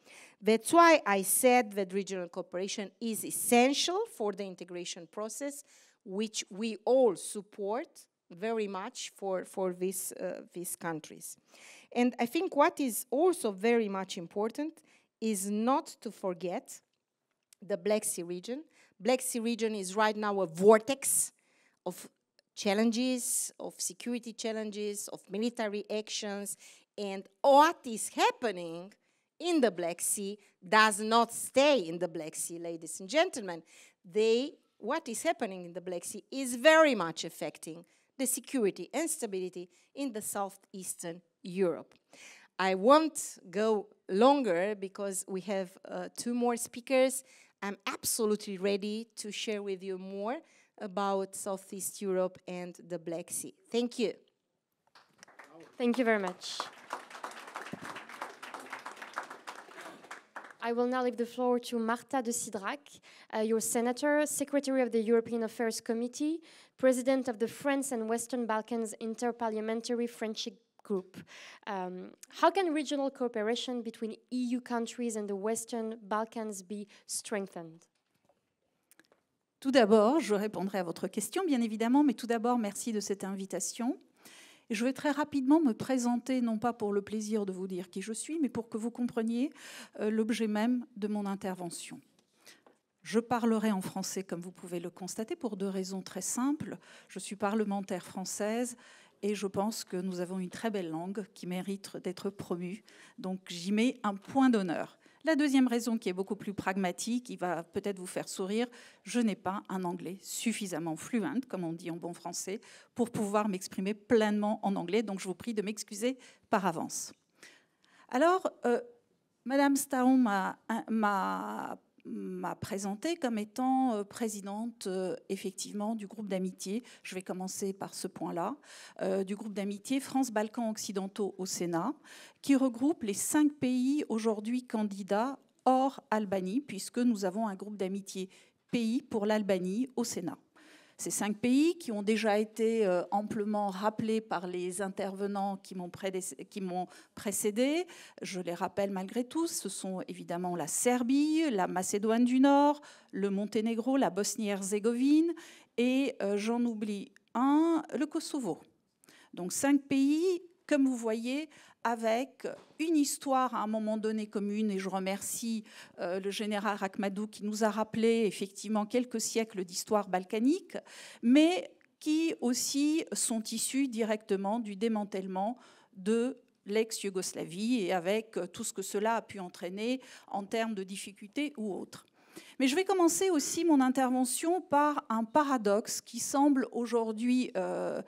Speaker 4: That's why I said that regional cooperation is essential for the integration process, which we all support very much for, for this, uh, these countries. And I think what is also very much important is not to forget the Black Sea region. Black Sea region is right now a vortex of challenges, of security challenges, of military actions, and what is happening in the Black Sea does not stay in the Black Sea, ladies and gentlemen. They, what is happening in the Black Sea is very much affecting the security and stability in the southeastern Europe. I won't go longer because we have uh, two more speakers. I'm absolutely ready to share with you more about Southeast Europe and the
Speaker 1: Black Sea. Thank you. Thank you very much. I will now leave the floor to Marta de Sidrac, uh, your senator, secretary of the European Affairs Committee, president of the France and Western Balkans Interparliamentary Friendship Group. Um, how can regional cooperation between EU countries and the Western Balkans be strengthened?
Speaker 5: Tout d'abord, je répondrai à votre question, bien évidemment, mais tout d'abord, merci de cette invitation je vais très rapidement me présenter, non pas pour le plaisir de vous dire qui je suis, mais pour que vous compreniez euh, l'objet même de mon intervention. Je parlerai en français, comme vous pouvez le constater, pour deux raisons très simples. Je suis parlementaire française et je pense que nous avons une très belle langue qui mérite d'être promue. Donc j'y mets un point d'honneur. La deuxième raison, qui est beaucoup plus pragmatique, il va peut-être vous faire sourire, je n'ai pas un anglais suffisamment fluent, comme on dit en bon français, pour pouvoir m'exprimer pleinement en anglais, donc je vous prie de m'excuser par avance. Alors, euh, Madame Staon m'a euh, m'a présenté comme étant euh, présidente euh, effectivement du groupe d'amitié, je vais commencer par ce point-là, euh, du groupe d'amitié France-Balkans occidentaux au Sénat, qui regroupe les cinq pays aujourd'hui candidats hors Albanie, puisque nous avons un groupe d'amitié pays pour l'Albanie au Sénat. Ces cinq pays qui ont déjà été euh, amplement rappelés par les intervenants qui m'ont précédé, je les rappelle malgré tout, ce sont évidemment la Serbie, la Macédoine du Nord, le Monténégro, la Bosnie-Herzégovine et euh, j'en oublie un, le Kosovo. Donc cinq pays, comme vous voyez, avec une histoire à un moment donné commune, et je remercie euh, le général Akhmadou qui nous a rappelé effectivement quelques siècles d'histoire balkanique, mais qui aussi sont issus directement du démantèlement de l'ex-Yougoslavie et avec euh, tout ce que cela a pu entraîner en termes de difficultés ou autres. Mais je vais commencer aussi mon intervention par un paradoxe qui semble aujourd'hui... Euh,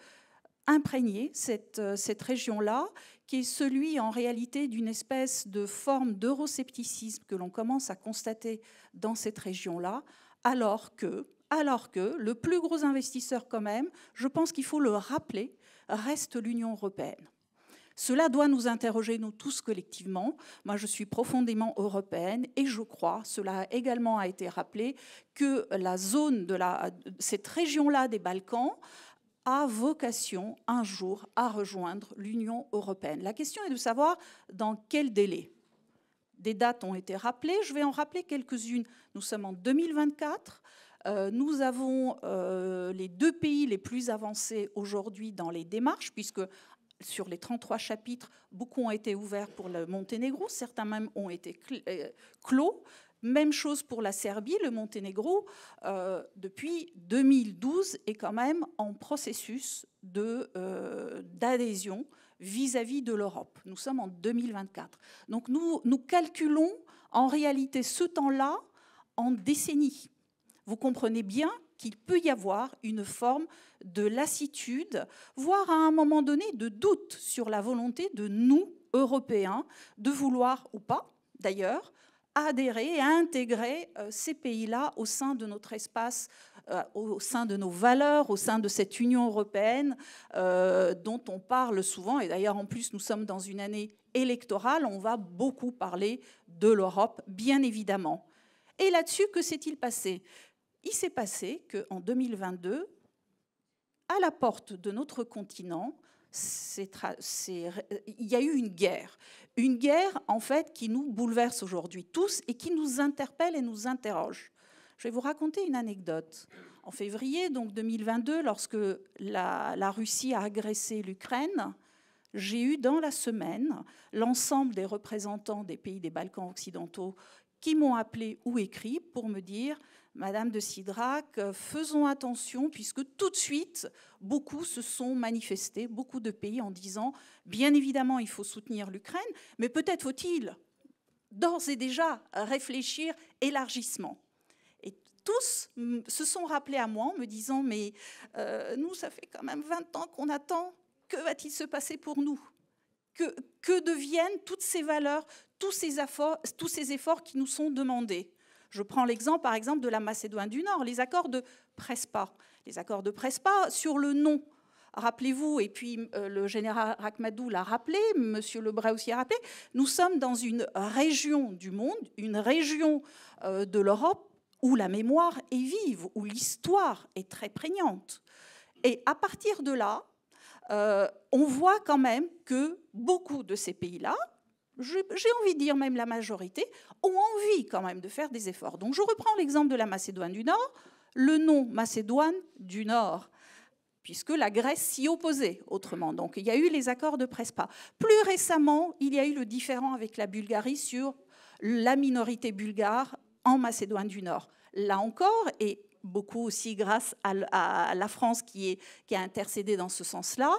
Speaker 5: imprégner cette, euh, cette région-là, qui est celui en réalité d'une espèce de forme d'euroscepticisme que l'on commence à constater dans cette région-là, alors que, alors que le plus gros investisseur quand même, je pense qu'il faut le rappeler, reste l'Union européenne. Cela doit nous interroger, nous tous collectivement. Moi, je suis profondément européenne et je crois, cela également a été rappelé, que la zone de la, cette région-là des Balkans a vocation un jour à rejoindre l'Union européenne. La question est de savoir dans quel délai. Des dates ont été rappelées, je vais en rappeler quelques-unes. Nous sommes en 2024. Euh, nous avons euh, les deux pays les plus avancés aujourd'hui dans les démarches, puisque sur les 33 chapitres, beaucoup ont été ouverts pour le Monténégro, certains même ont été euh, clos. Même chose pour la Serbie, le Monténégro, euh, depuis 2012, est quand même en processus euh, d'adhésion vis-à-vis de l'Europe. Nous sommes en 2024. Donc nous, nous calculons en réalité ce temps-là en décennies. Vous comprenez bien qu'il peut y avoir une forme de lassitude, voire à un moment donné de doute sur la volonté de nous, Européens, de vouloir ou pas, d'ailleurs, adhérer, et intégrer euh, ces pays-là au sein de notre espace euh, au sein de nos valeurs, au sein de cette Union européenne euh, dont on parle souvent. Et d'ailleurs, en plus, nous sommes dans une année électorale, on va beaucoup parler de l'Europe, bien évidemment. Et là-dessus, que s'est-il passé Il s'est passé qu'en 2022, à la porte de notre continent, il y a eu une guerre. Une guerre, en fait, qui nous bouleverse aujourd'hui tous et qui nous interpelle et nous interroge. Je vais vous raconter une anecdote. En février donc 2022, lorsque la, la Russie a agressé l'Ukraine, j'ai eu dans la semaine l'ensemble des représentants des pays des Balkans occidentaux qui m'ont appelé ou écrit pour me dire Madame de Sidrac, euh, faisons attention puisque tout de suite, beaucoup se sont manifestés, beaucoup de pays en disant, bien évidemment, il faut soutenir l'Ukraine, mais peut-être faut-il d'ores et déjà réfléchir élargissement. Et tous se sont rappelés à moi en me disant, mais euh, nous, ça fait quand même 20 ans qu'on attend, que va-t-il se passer pour nous que, deviennent toutes ces valeurs, tous ces efforts qui nous sont demandés je prends l'exemple, par exemple, de la Macédoine du Nord, les accords de Prespa. Les accords de Prespa sur le nom. Rappelez-vous, et puis euh, le général Rachmadou l'a rappelé, M. Lebray aussi a rappelé, nous sommes dans une région du monde, une région euh, de l'Europe où la mémoire est vive, où l'histoire est très prégnante. Et à partir de là, euh, on voit quand même que beaucoup de ces pays-là, j'ai envie de dire même la majorité, ont envie quand même de faire des efforts. Donc je reprends l'exemple de la Macédoine du Nord, le nom Macédoine du Nord puisque la Grèce s'y opposait autrement. Donc il y a eu les accords de Prespa. Plus récemment, il y a eu le différent avec la Bulgarie sur la minorité bulgare en Macédoine du Nord. Là encore, et beaucoup aussi grâce à la France qui, qui a intercédé dans ce sens-là,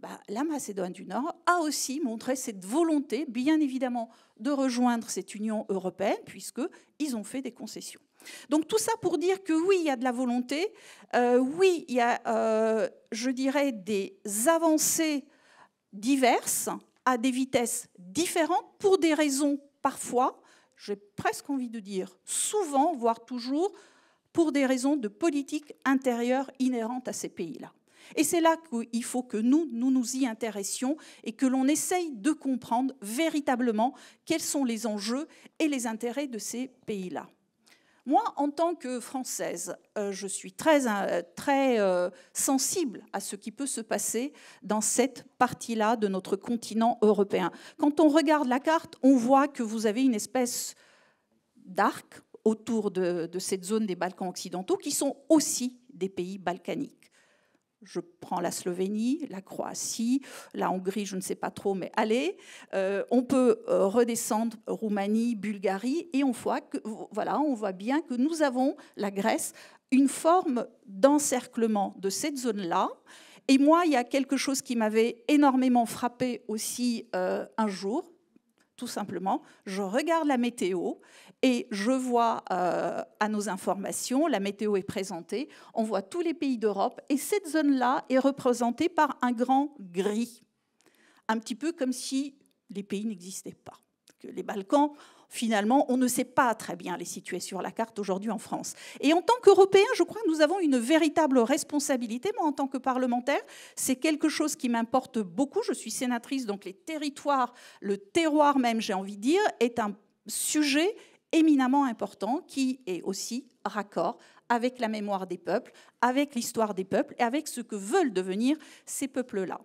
Speaker 5: bah, la Macédoine du Nord a aussi montré cette volonté, bien évidemment, de rejoindre cette Union européenne, puisqu'ils ont fait des concessions. Donc tout ça pour dire que oui, il y a de la volonté, euh, oui, il y a, euh, je dirais, des avancées diverses, à des vitesses différentes, pour des raisons parfois, j'ai presque envie de dire souvent, voire toujours, pour des raisons de politique intérieure inhérente à ces pays-là. Et c'est là qu'il faut que nous, nous y intéressions et que l'on essaye de comprendre véritablement quels sont les enjeux et les intérêts de ces pays-là. Moi, en tant que Française, euh, je suis très, euh, très euh, sensible à ce qui peut se passer dans cette partie-là de notre continent européen. Quand on regarde la carte, on voit que vous avez une espèce d'arc autour de cette zone des Balkans occidentaux qui sont aussi des pays balkaniques je prends la Slovénie, la Croatie, la Hongrie, je ne sais pas trop, mais allez, euh, on peut euh, redescendre Roumanie, Bulgarie, et on voit, que, voilà, on voit bien que nous avons, la Grèce, une forme d'encerclement de cette zone-là. Et moi, il y a quelque chose qui m'avait énormément frappé aussi euh, un jour, tout simplement. Je regarde la météo et je vois euh, à nos informations, la météo est présentée, on voit tous les pays d'Europe, et cette zone-là est représentée par un grand gris, un petit peu comme si les pays n'existaient pas. Que les Balkans, finalement, on ne sait pas très bien les situer sur la carte aujourd'hui en France. Et en tant qu'Européens, je crois que nous avons une véritable responsabilité. Moi, en tant que parlementaire, c'est quelque chose qui m'importe beaucoup. Je suis sénatrice, donc les territoires, le terroir même, j'ai envie de dire, est un sujet éminemment important qui est aussi raccord avec la mémoire des peuples, avec l'histoire des peuples et avec ce que veulent devenir ces peuples-là.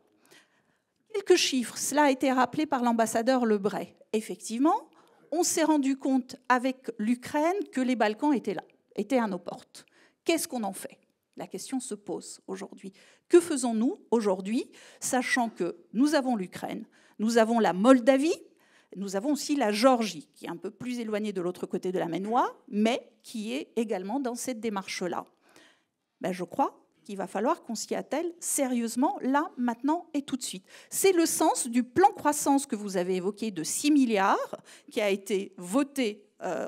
Speaker 5: Quelques chiffres, cela a été rappelé par l'ambassadeur Lebray. Effectivement, on s'est rendu compte avec l'Ukraine que les Balkans étaient là, étaient à nos portes. Qu'est-ce qu'on en fait La question se pose aujourd'hui. Que faisons-nous aujourd'hui, sachant que nous avons l'Ukraine, nous avons la Moldavie, nous avons aussi la Géorgie, qui est un peu plus éloignée de l'autre côté de la Ménois, mais qui est également dans cette démarche-là. Ben, je crois qu'il va falloir qu'on s'y attelle sérieusement, là, maintenant et tout de suite. C'est le sens du plan croissance que vous avez évoqué de 6 milliards, qui a été voté euh,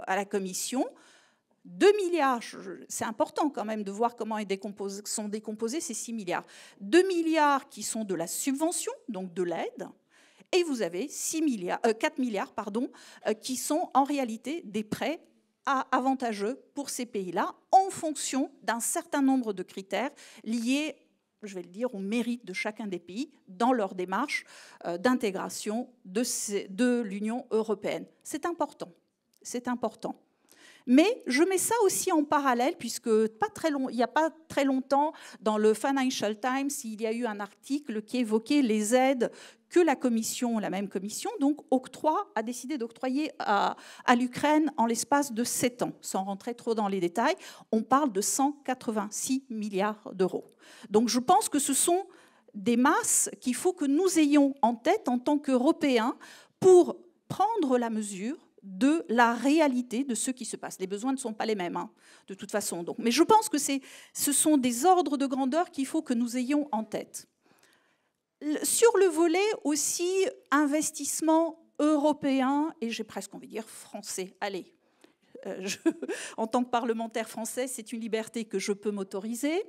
Speaker 5: à la Commission. 2 milliards, c'est important quand même de voir comment sont décomposés ces 6 milliards. 2 milliards qui sont de la subvention, donc de l'aide, et vous avez 4 euh, milliards pardon, euh, qui sont en réalité des prêts avantageux pour ces pays-là en fonction d'un certain nombre de critères liés, je vais le dire, au mérite de chacun des pays dans leur démarche euh, d'intégration de, de l'Union européenne. C'est important. C'est important. Mais je mets ça aussi en parallèle, puisque pas très long, il n'y a pas très longtemps, dans le Financial Times, il y a eu un article qui évoquait les aides que la commission, la même commission, donc octroie, a décidé d'octroyer à, l'Ukraine en l'espace de 7 ans. Sans rentrer trop dans les détails, on parle de 186 milliards d'euros. Donc je pense que ce sont des masses qu'il faut que nous ayons en tête en tant qu'Européens pour prendre la mesure de la réalité de ce qui se passe. Les besoins ne sont pas les mêmes, hein, de toute façon. Donc. Mais je pense que ce sont des ordres de grandeur qu'il faut que nous ayons en tête. Sur le volet aussi investissement européen et j'ai presque envie de dire français. Allez, euh, en tant que parlementaire français, c'est une liberté que je peux m'autoriser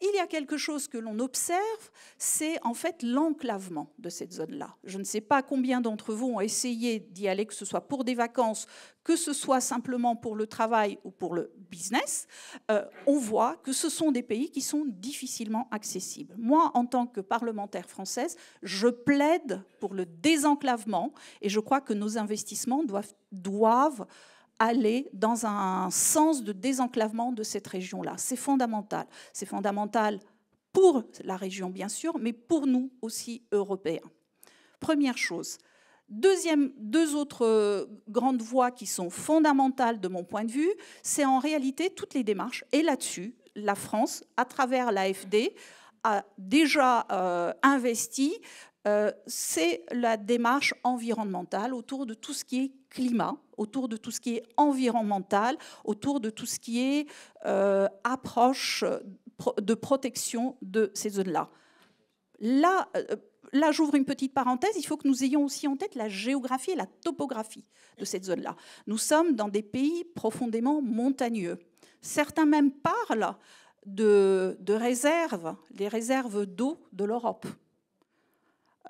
Speaker 5: il y a quelque chose que l'on observe, c'est en fait l'enclavement de cette zone-là. Je ne sais pas combien d'entre vous ont essayé d'y aller, que ce soit pour des vacances, que ce soit simplement pour le travail ou pour le business. Euh, on voit que ce sont des pays qui sont difficilement accessibles. Moi, en tant que parlementaire française, je plaide pour le désenclavement et je crois que nos investissements doivent aller dans un sens de désenclavement de cette région-là. C'est fondamental. C'est fondamental pour la région, bien sûr, mais pour nous aussi, Européens. Première chose. Deuxième, deux autres euh, grandes voies qui sont fondamentales de mon point de vue, c'est en réalité toutes les démarches. Et là-dessus, la France, à travers l'AFD, a déjà euh, investi. Euh, c'est la démarche environnementale autour de tout ce qui est climat autour de tout ce qui est environnemental, autour de tout ce qui est euh, approche de protection de ces zones-là. Là, euh, là, j'ouvre une petite parenthèse, il faut que nous ayons aussi en tête la géographie et la topographie de cette zone-là. Nous sommes dans des pays profondément montagneux. Certains même parlent de, de réserves, les réserves d'eau de l'Europe.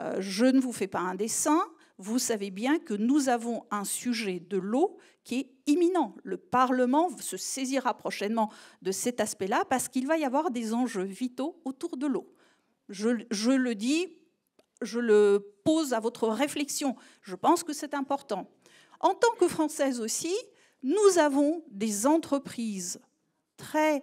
Speaker 5: Euh, je ne vous fais pas un dessin, vous savez bien que nous avons un sujet de l'eau qui est imminent. Le Parlement se saisira prochainement de cet aspect-là parce qu'il va y avoir des enjeux vitaux autour de l'eau. Je, le dis, je le pose à votre réflexion. Je pense que c'est important. En tant que Française aussi, nous avons des entreprises très,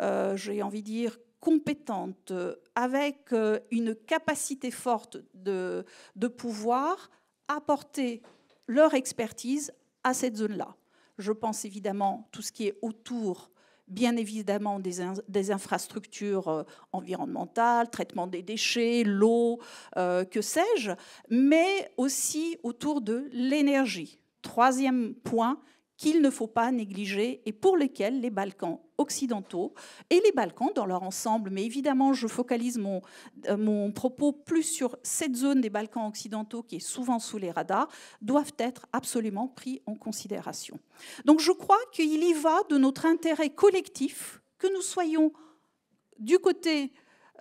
Speaker 5: euh, j'ai envie de dire, compétentes, euh, avec euh, une capacité forte de, de pouvoir apporter leur expertise à cette zone-là. Je pense évidemment tout ce qui est autour, bien évidemment, des, infrastructures euh, environnementales, traitement des déchets, l'eau, euh, que sais-je, mais aussi autour de l'énergie. Troisième point, qu'il ne faut pas négliger et pour lesquels les Balkans occidentaux et les Balkans dans leur ensemble, mais évidemment je focalise mon, euh, mon propos plus sur cette zone des Balkans occidentaux qui est souvent sous les radars, doivent être absolument pris en considération. Donc je crois qu'il y va de notre intérêt collectif, que nous soyons du côté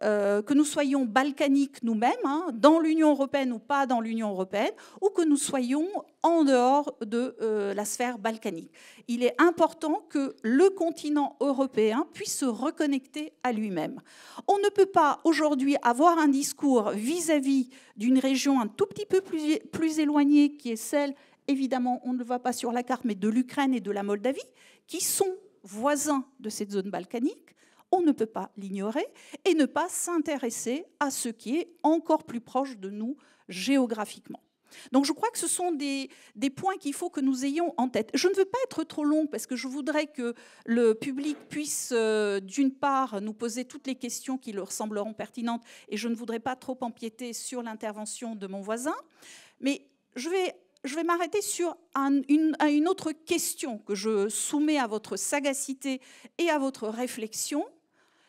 Speaker 5: euh, que nous soyons balkaniques nous-mêmes, hein, dans l'Union européenne ou pas dans l'Union européenne, ou que nous soyons en dehors de euh, la sphère balkanique. Il est important que le continent européen puisse se reconnecter à lui-même. On ne peut pas aujourd'hui avoir un discours vis-à-vis d'une région un tout petit peu plus, plus éloignée qui est celle, évidemment, on ne le voit pas sur la carte, mais de l'Ukraine et de la Moldavie, qui sont voisins de cette zone balkanique on ne peut pas l'ignorer et ne pas s'intéresser à ce qui est encore plus proche de nous géographiquement. Donc je crois que ce sont des, des points qu'il faut que nous ayons en tête. Je ne veux pas être trop long parce que je voudrais que le public puisse, euh, d'une part, nous poser toutes les questions qui leur sembleront pertinentes et je ne voudrais pas trop empiéter sur l'intervention de mon voisin. Mais je vais, je vais m'arrêter sur une, une autre question que je soumets à votre sagacité et à votre réflexion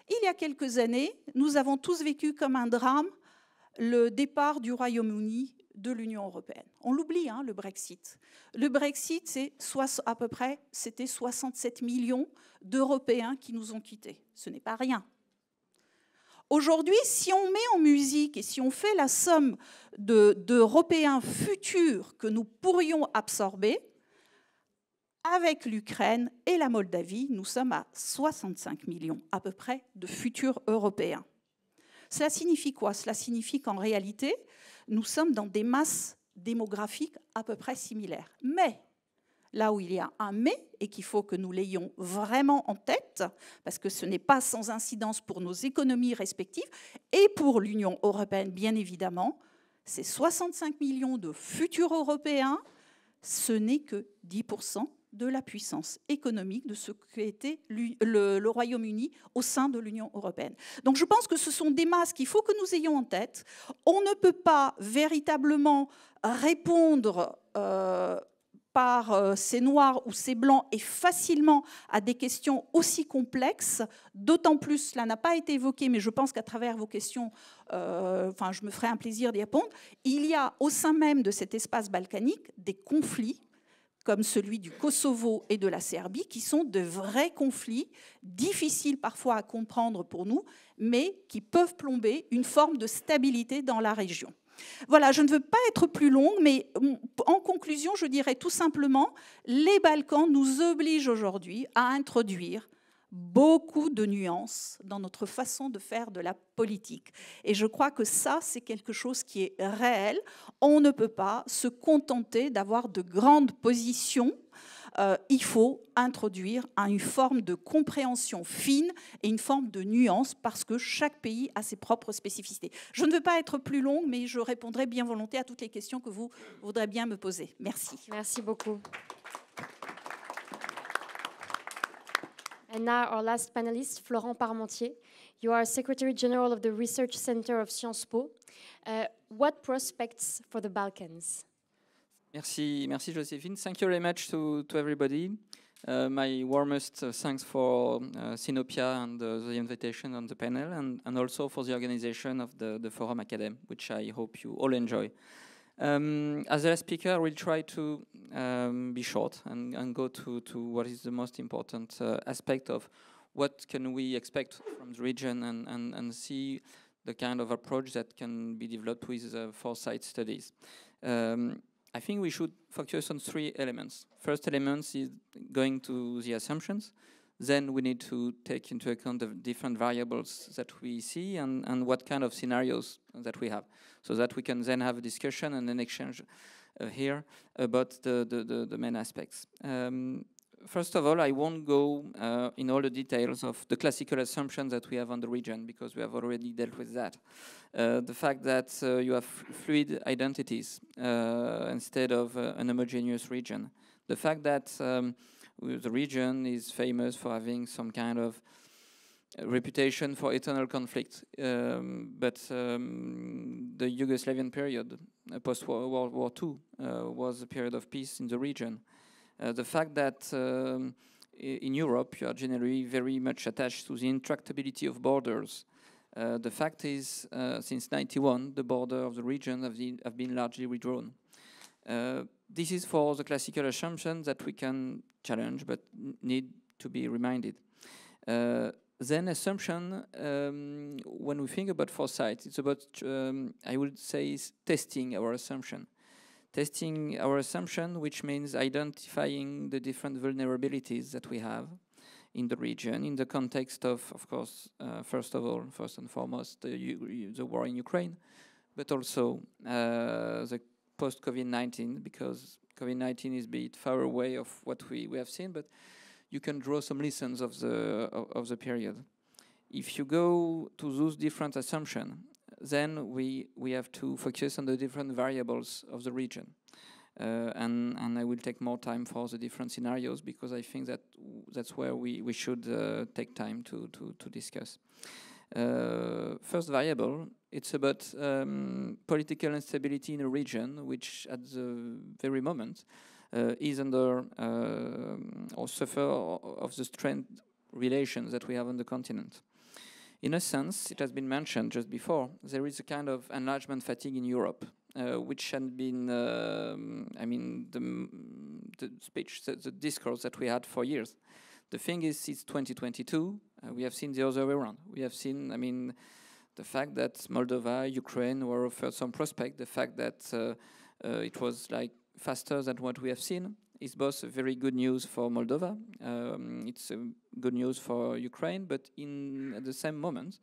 Speaker 5: il y a quelques années, nous avons tous vécu comme un drame le départ du Royaume-Uni de l'Union européenne. On l'oublie, hein, le Brexit. Le Brexit, c'est à peu près, c'était 67 millions d'Européens qui nous ont quittés. Ce n'est pas rien. Aujourd'hui, si on met en musique et si on fait la somme d'Européens futurs que nous pourrions absorber, avec l'Ukraine et la Moldavie, nous sommes à 65 millions à peu près de futurs Européens. Cela signifie quoi Cela signifie qu'en réalité, nous sommes dans des masses démographiques à peu près similaires. Mais là où il y a un mais, et qu'il faut que nous l'ayons vraiment en tête, parce que ce n'est pas sans incidence pour nos économies respectives et pour l'Union européenne, bien évidemment, ces 65 millions de futurs Européens, ce n'est que 10% de la puissance économique de ce qu'était le, Royaume-Uni au sein de l'Union européenne. Donc je pense que ce sont des masses qu'il faut que nous ayons en tête. On ne peut pas véritablement répondre... Euh, par euh, ces noirs ou ces blancs et facilement à des questions aussi complexes, d'autant plus, cela n'a pas été évoqué, mais je pense qu'à travers vos questions, euh, enfin, je me ferai un plaisir d'y répondre, il y a au sein même de cet espace balkanique des conflits comme celui du Kosovo et de la Serbie, qui sont de vrais conflits, difficiles parfois à comprendre pour nous, mais qui peuvent plomber une forme de stabilité dans la région. Voilà, je ne veux pas être plus longue, mais en conclusion, je dirais tout simplement, les Balkans nous obligent aujourd'hui à introduire beaucoup de nuances dans notre façon de faire de la politique. Et je crois que ça, c'est quelque chose qui est réel. On ne peut pas se contenter d'avoir de grandes positions. Euh, il faut introduire une forme de compréhension fine et une forme de nuance parce que chaque pays a ses propres spécificités. Je ne veux pas être plus longue, mais je répondrai bien volontiers à toutes les questions que vous voudrez bien me poser.
Speaker 1: Merci. Merci beaucoup. And now our last panelist, Florent Parmentier. You are Secretary General of the Research Center of Sciences Po. Uh, what prospects for the Balkans?
Speaker 6: Merci, merci Josephine. Thank you very much to, to everybody. Uh, my warmest uh, thanks for uh, Sinopia and uh, the invitation on the panel and, and also for the organization of the, the Forum Academ, which I hope you all enjoy. Um, as a last speaker, we'll try to um, be short and, and go to, to what is the most important uh, aspect of what can we expect from the region and, and, and see the kind of approach that can be developed with uh, foresight studies. Um, I think we should focus on three elements. First element is going to the assumptions then we need to take into account the different variables that we see and, and what kind of scenarios that we have, so that we can then have a discussion and an exchange uh, here about the, the, the, the main aspects. Um, first of all, I won't go uh, in all the details of the classical assumptions that we have on the region, because we have already dealt with that. Uh, the fact that uh, you have fluid identities uh, instead of uh, an homogeneous region. The fact that um, the region is famous for having some kind of uh, reputation for eternal conflict. Um, but um, the Yugoslavian period, uh, post World War II, uh, was a period of peace in the region. Uh, the fact that um, in Europe you are generally very much attached to the intractability of borders. Uh, the fact is, uh, since 91, the border of the region have, the, have been largely redrawn. this is for the classical assumption that we can challenge, but need to be reminded. Uh, then assumption, um, when we think about foresight, it's about, um, I would say, testing our assumption. Testing our assumption, which means identifying the different vulnerabilities that we have in the region, in the context of, of course, uh, first of all, first and foremost, the, the war in Ukraine, but also uh, the post-COVID-19, because COVID-19 is a bit far away of what we, we have seen, but you can draw some lessons of the, of, of the period. If you go to those different assumptions, then we, we have to focus on the different variables of the region. Uh, and, and I will take more time for the different scenarios because I think that that's where we, we should uh, take time to, to, to discuss. Uh, first variable, it's about um, political instability in a region which, at the very moment, uh, is under uh, or suffer of the strained relations that we have on the continent. In a sense, it has been mentioned just before, there is a kind of enlargement fatigue in Europe, uh, which had been, um, I mean, the, the speech, the, the, discourse that we had for years. The thing is, it's 2022, uh, we have seen the other way around. We have seen, I mean, the fact that Moldova, Ukraine were offered some prospect, the fact that uh, uh, it was like faster than what we have seen is both very good news for Moldova. Um, it's um, good news for Ukraine, but in at the same moment,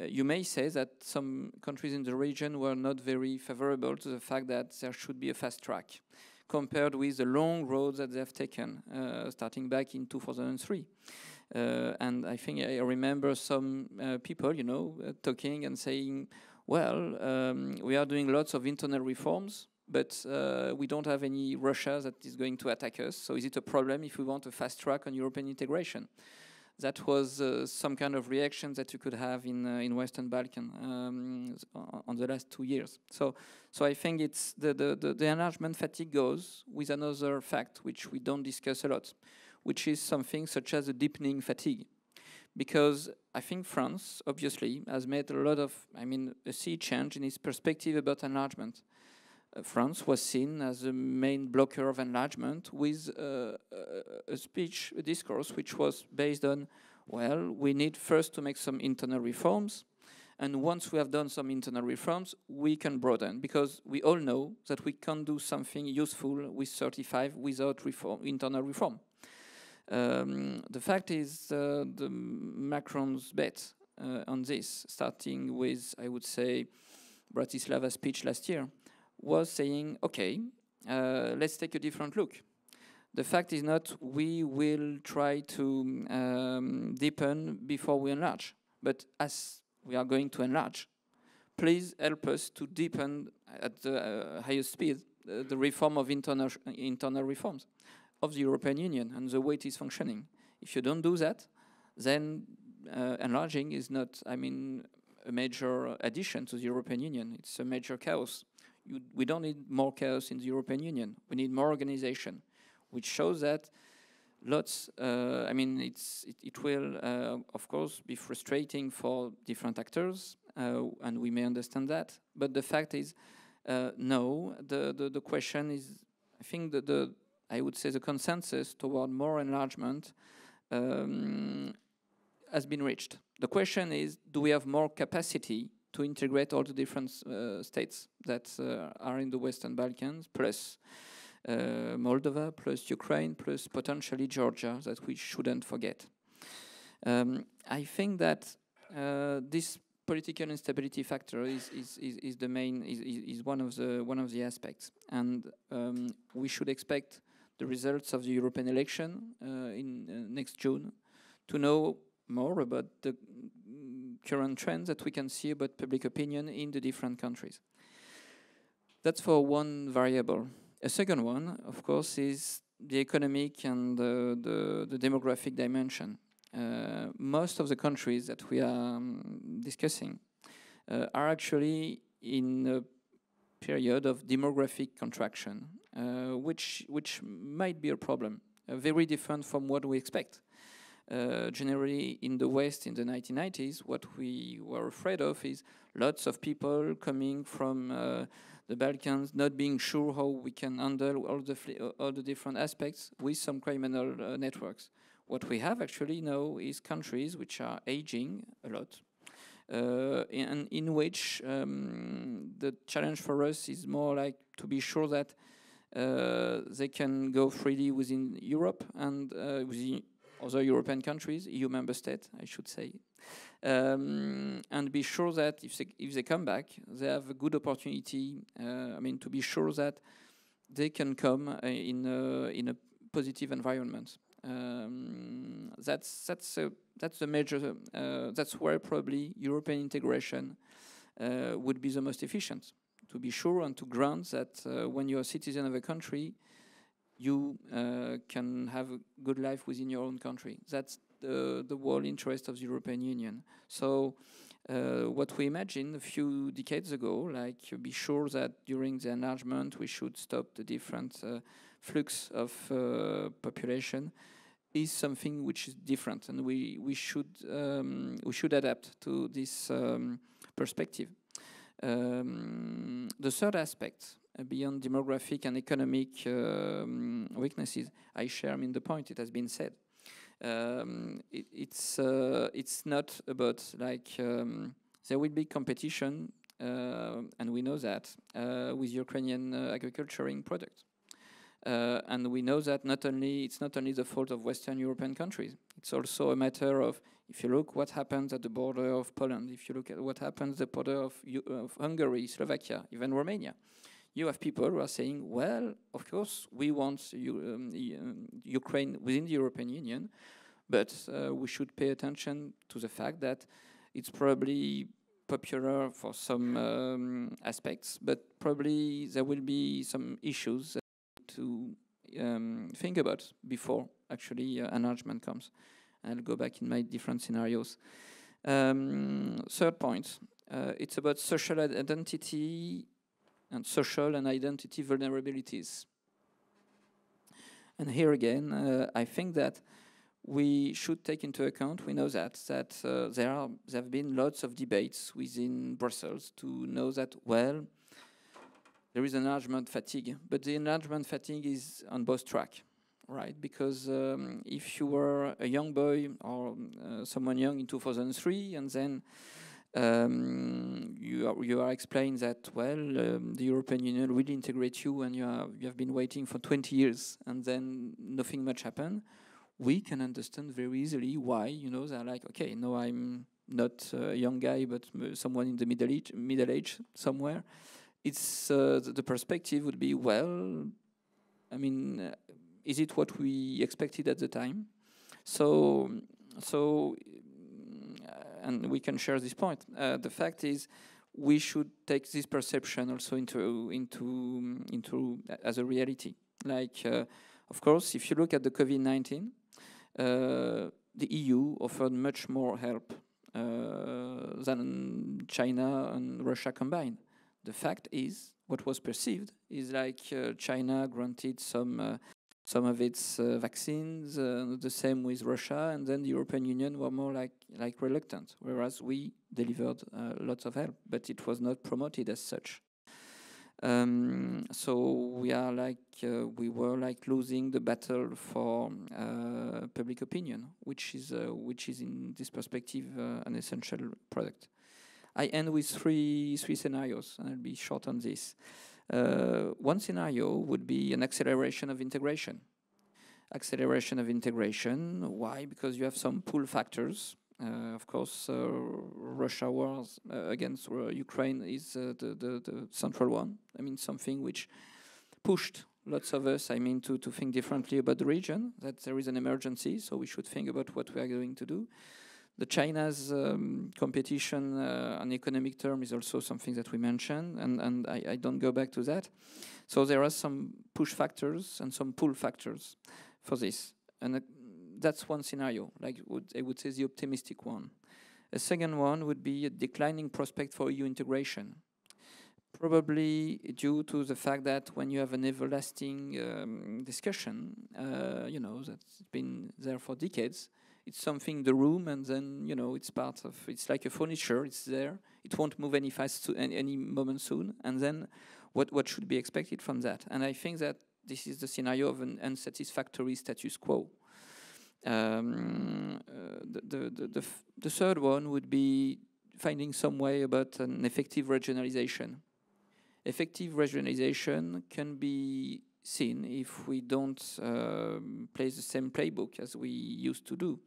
Speaker 6: uh, you may say that some countries in the region were not very favorable to the fact that there should be a fast track compared with the long road that they have taken uh, starting back in 2003. Uh, and I think I remember some uh, people, you know, uh, talking and saying, well, um, we are doing lots of internal reforms, but uh, we don't have any Russia that is going to attack us. So is it a problem if we want a fast track on European integration? That was uh, some kind of reaction that you could have in uh, in Western Balkan um, on the last two years. So so I think it's the, the, the, the enlargement fatigue goes with another fact which we don't discuss a lot, which is something such as a deepening fatigue. Because I think France, obviously, has made a lot of, I mean, a sea change in its perspective about enlargement. Uh, France was seen as a main blocker of enlargement with uh, a speech, a discourse, which was based on, well, we need first to make some internal reforms, and once we have done some internal reforms, we can broaden because we all know that we can't do something useful with 35 without reform, internal reform. Um, the fact is, uh, the Macron's bet uh, on this, starting with, I would say, Bratislava speech last year, was saying, okay, uh, let's take a different look. The fact is not we will try to um, deepen before we enlarge, but as we are going to enlarge, please help us to deepen at the uh, highest speed uh, the reform of internal internal reforms of the European Union and the way it is functioning. If you don't do that, then uh, enlarging is not, I mean, a major addition to the European Union. It's a major chaos. You, we don't need more chaos in the European Union. We need more organization, which shows that lots. Uh, I mean, it's it, it will, uh, of course, be frustrating for different actors, uh, and we may understand that. But the fact is, uh, no. The, the the question is, I think the the I would say the consensus toward more enlargement um, has been reached. The question is, do we have more capacity to integrate all the different uh, states that uh, are in the Western Balkans, plus uh, Moldova, plus Ukraine, plus potentially Georgia, that we shouldn't forget. Um, I think that uh, this political instability factor is, is, is, is the main is, is one of the one of the aspects, and um, we should expect the results of the European election uh, in uh, next June to know more about the current trends that we can see about public opinion in the different countries. That's for one variable. A second one, of course, is the economic and uh, the, the, demographic dimension. Uh, most of the countries that we are um, discussing uh, are actually in a period of demographic contraction. Uh, which, which might be a problem, uh, very different from what we expect. Uh, generally, in the West in the 1990s, what we were afraid of is lots of people coming from the Balkans, not being sure how we can handle all the all the different aspects with some criminal uh, networks. What we have actually now is countries which are aging a lot, uh, and in which um, the challenge for us is more like to be sure that uh, they can go freely within Europe and uh, within other European countries, EU member states, I should say, um, and be sure that if they, if they come back, they have a good opportunity. Uh, I mean, to be sure that they can come uh, in a, in a positive environment. Um, that's that's a, that's the major. Uh, that's where probably European integration uh, would be the most efficient to be sure and to grant that uh, when you're a citizen of a country, you uh, can have a good life within your own country. That's the, the world interest of the European Union. So uh, what we imagined a few decades ago, like be sure that during the enlargement we should stop the different uh, flux of uh, population, is something which is different, and we we should um, we should adapt to this um, perspective. Um, the third aspect, uh, beyond demographic and economic um, weaknesses, I share I mean, the point it has been said. Um, it, it's uh, it's not about like um, there will be competition, uh, and we know that uh, with Ukrainian uh, agriculturing products. Uh, and we know that not only it's not only the fault of Western European countries. It's also a matter of if you look what happens at the border of Poland, if you look at what happens at the border of, of Hungary, Slovakia, even Romania, you have people who are saying, well, of course, we want um, Ukraine within the European Union, but uh, we should pay attention to the fact that it's probably popular for some um, aspects, but probably there will be some issues to um, think about before actually uh, enlargement comes. I'll go back in my different scenarios. Um, third point, uh, it's about social identity and social and identity vulnerabilities. And here again, uh, I think that we should take into account, we know that, that uh, there, are, there have been lots of debates within Brussels to know that, well, there is enlargement fatigue, but the enlargement fatigue is on both tracks right? Because um, if you were a young boy or uh, someone young in 2003, and then um, you are, you are explained that well, um, the European Union will integrate you, and you have you have been waiting for 20 years, and then nothing much happened. We can understand very easily why you know they're like, okay, no, I'm not a young guy, but uh, someone in the middle age, middle age somewhere. It's uh, the, the perspective would be well. I mean. Uh, is it what we expected at the time? So, so, mm, and we can share this point. Uh, the fact is, we should take this perception also into into into as a reality. Like, uh, of course, if you look at the COVID nineteen, uh, the EU offered much more help uh, than China and Russia combined. The fact is, what was perceived is like uh, China granted some uh, some of its uh, vaccines, uh, the same with Russia, and then the European Union were more like, like reluctant, whereas we delivered uh, lots of help, but it was not promoted as such. Um, so we are like uh, we were like losing the battle for uh, public opinion, which is uh, which is in this perspective an essential product. I end with three three scenarios, and I'll be short on this. Uh, one scenario would be an acceleration of integration. Acceleration of integration, why? Because you have some pull factors. Uh, of course, uh, Russia war against Ukraine is the, the, the central one. I mean, something which pushed lots of us, I mean, to, to think differently about the region, that there is an emergency, so we should think about what we are going to do. The China's um, competition uh, on economic term is also something that we mentioned, and, and I, I, don't go back to that. So there are some push factors and some pull factors for this. And uh, that's one scenario, like would, I would say the optimistic one. A second one would be a declining prospect for EU integration. Probably due to the fact that when you have an everlasting um, discussion, uh, you know, that's been there for decades, it's something the room, and then you know it's part of. It's like a furniture. It's there. It won't move any fast any, any moment soon. And then, what what should be expected from that? And I think that this is the scenario of an unsatisfactory status quo. Um, uh, the, the, the, the, third one would be finding some way about an effective regionalization. Effective regionalization can be seen if we don't um, play the same playbook as we used to do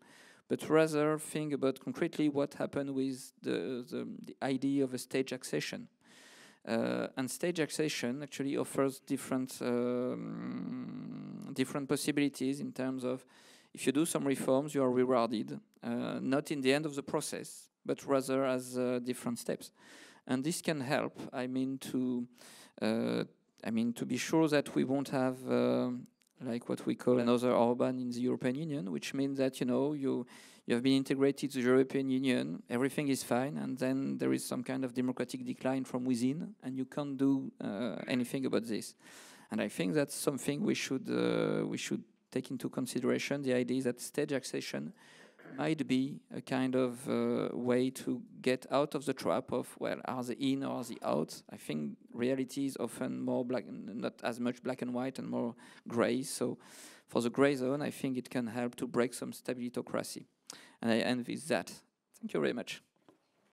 Speaker 6: but rather think about concretely what happened with the, the, the idea of a stage accession. Uh, and stage accession actually offers different um, different possibilities in terms of if you do some reforms, you are rewarded uh, not in the end of the process, but rather as uh, different steps, and this can help. I mean to uh, I mean to be sure that we won't have um, like what we call another Orban in the European Union, which means that you know you you have been integrated to the European Union, everything is fine, and then there is some kind of democratic decline from within, and you can't do uh, anything about this. And I think that's something we should uh, we should take into consideration. The idea that stage accession might be a kind of uh, way to get out of the trap of well are they in or are they out i think reality is often more black not as much black and white and more gray so for the gray zone i think it can help to break some stabilitocracy and i end with that thank you very much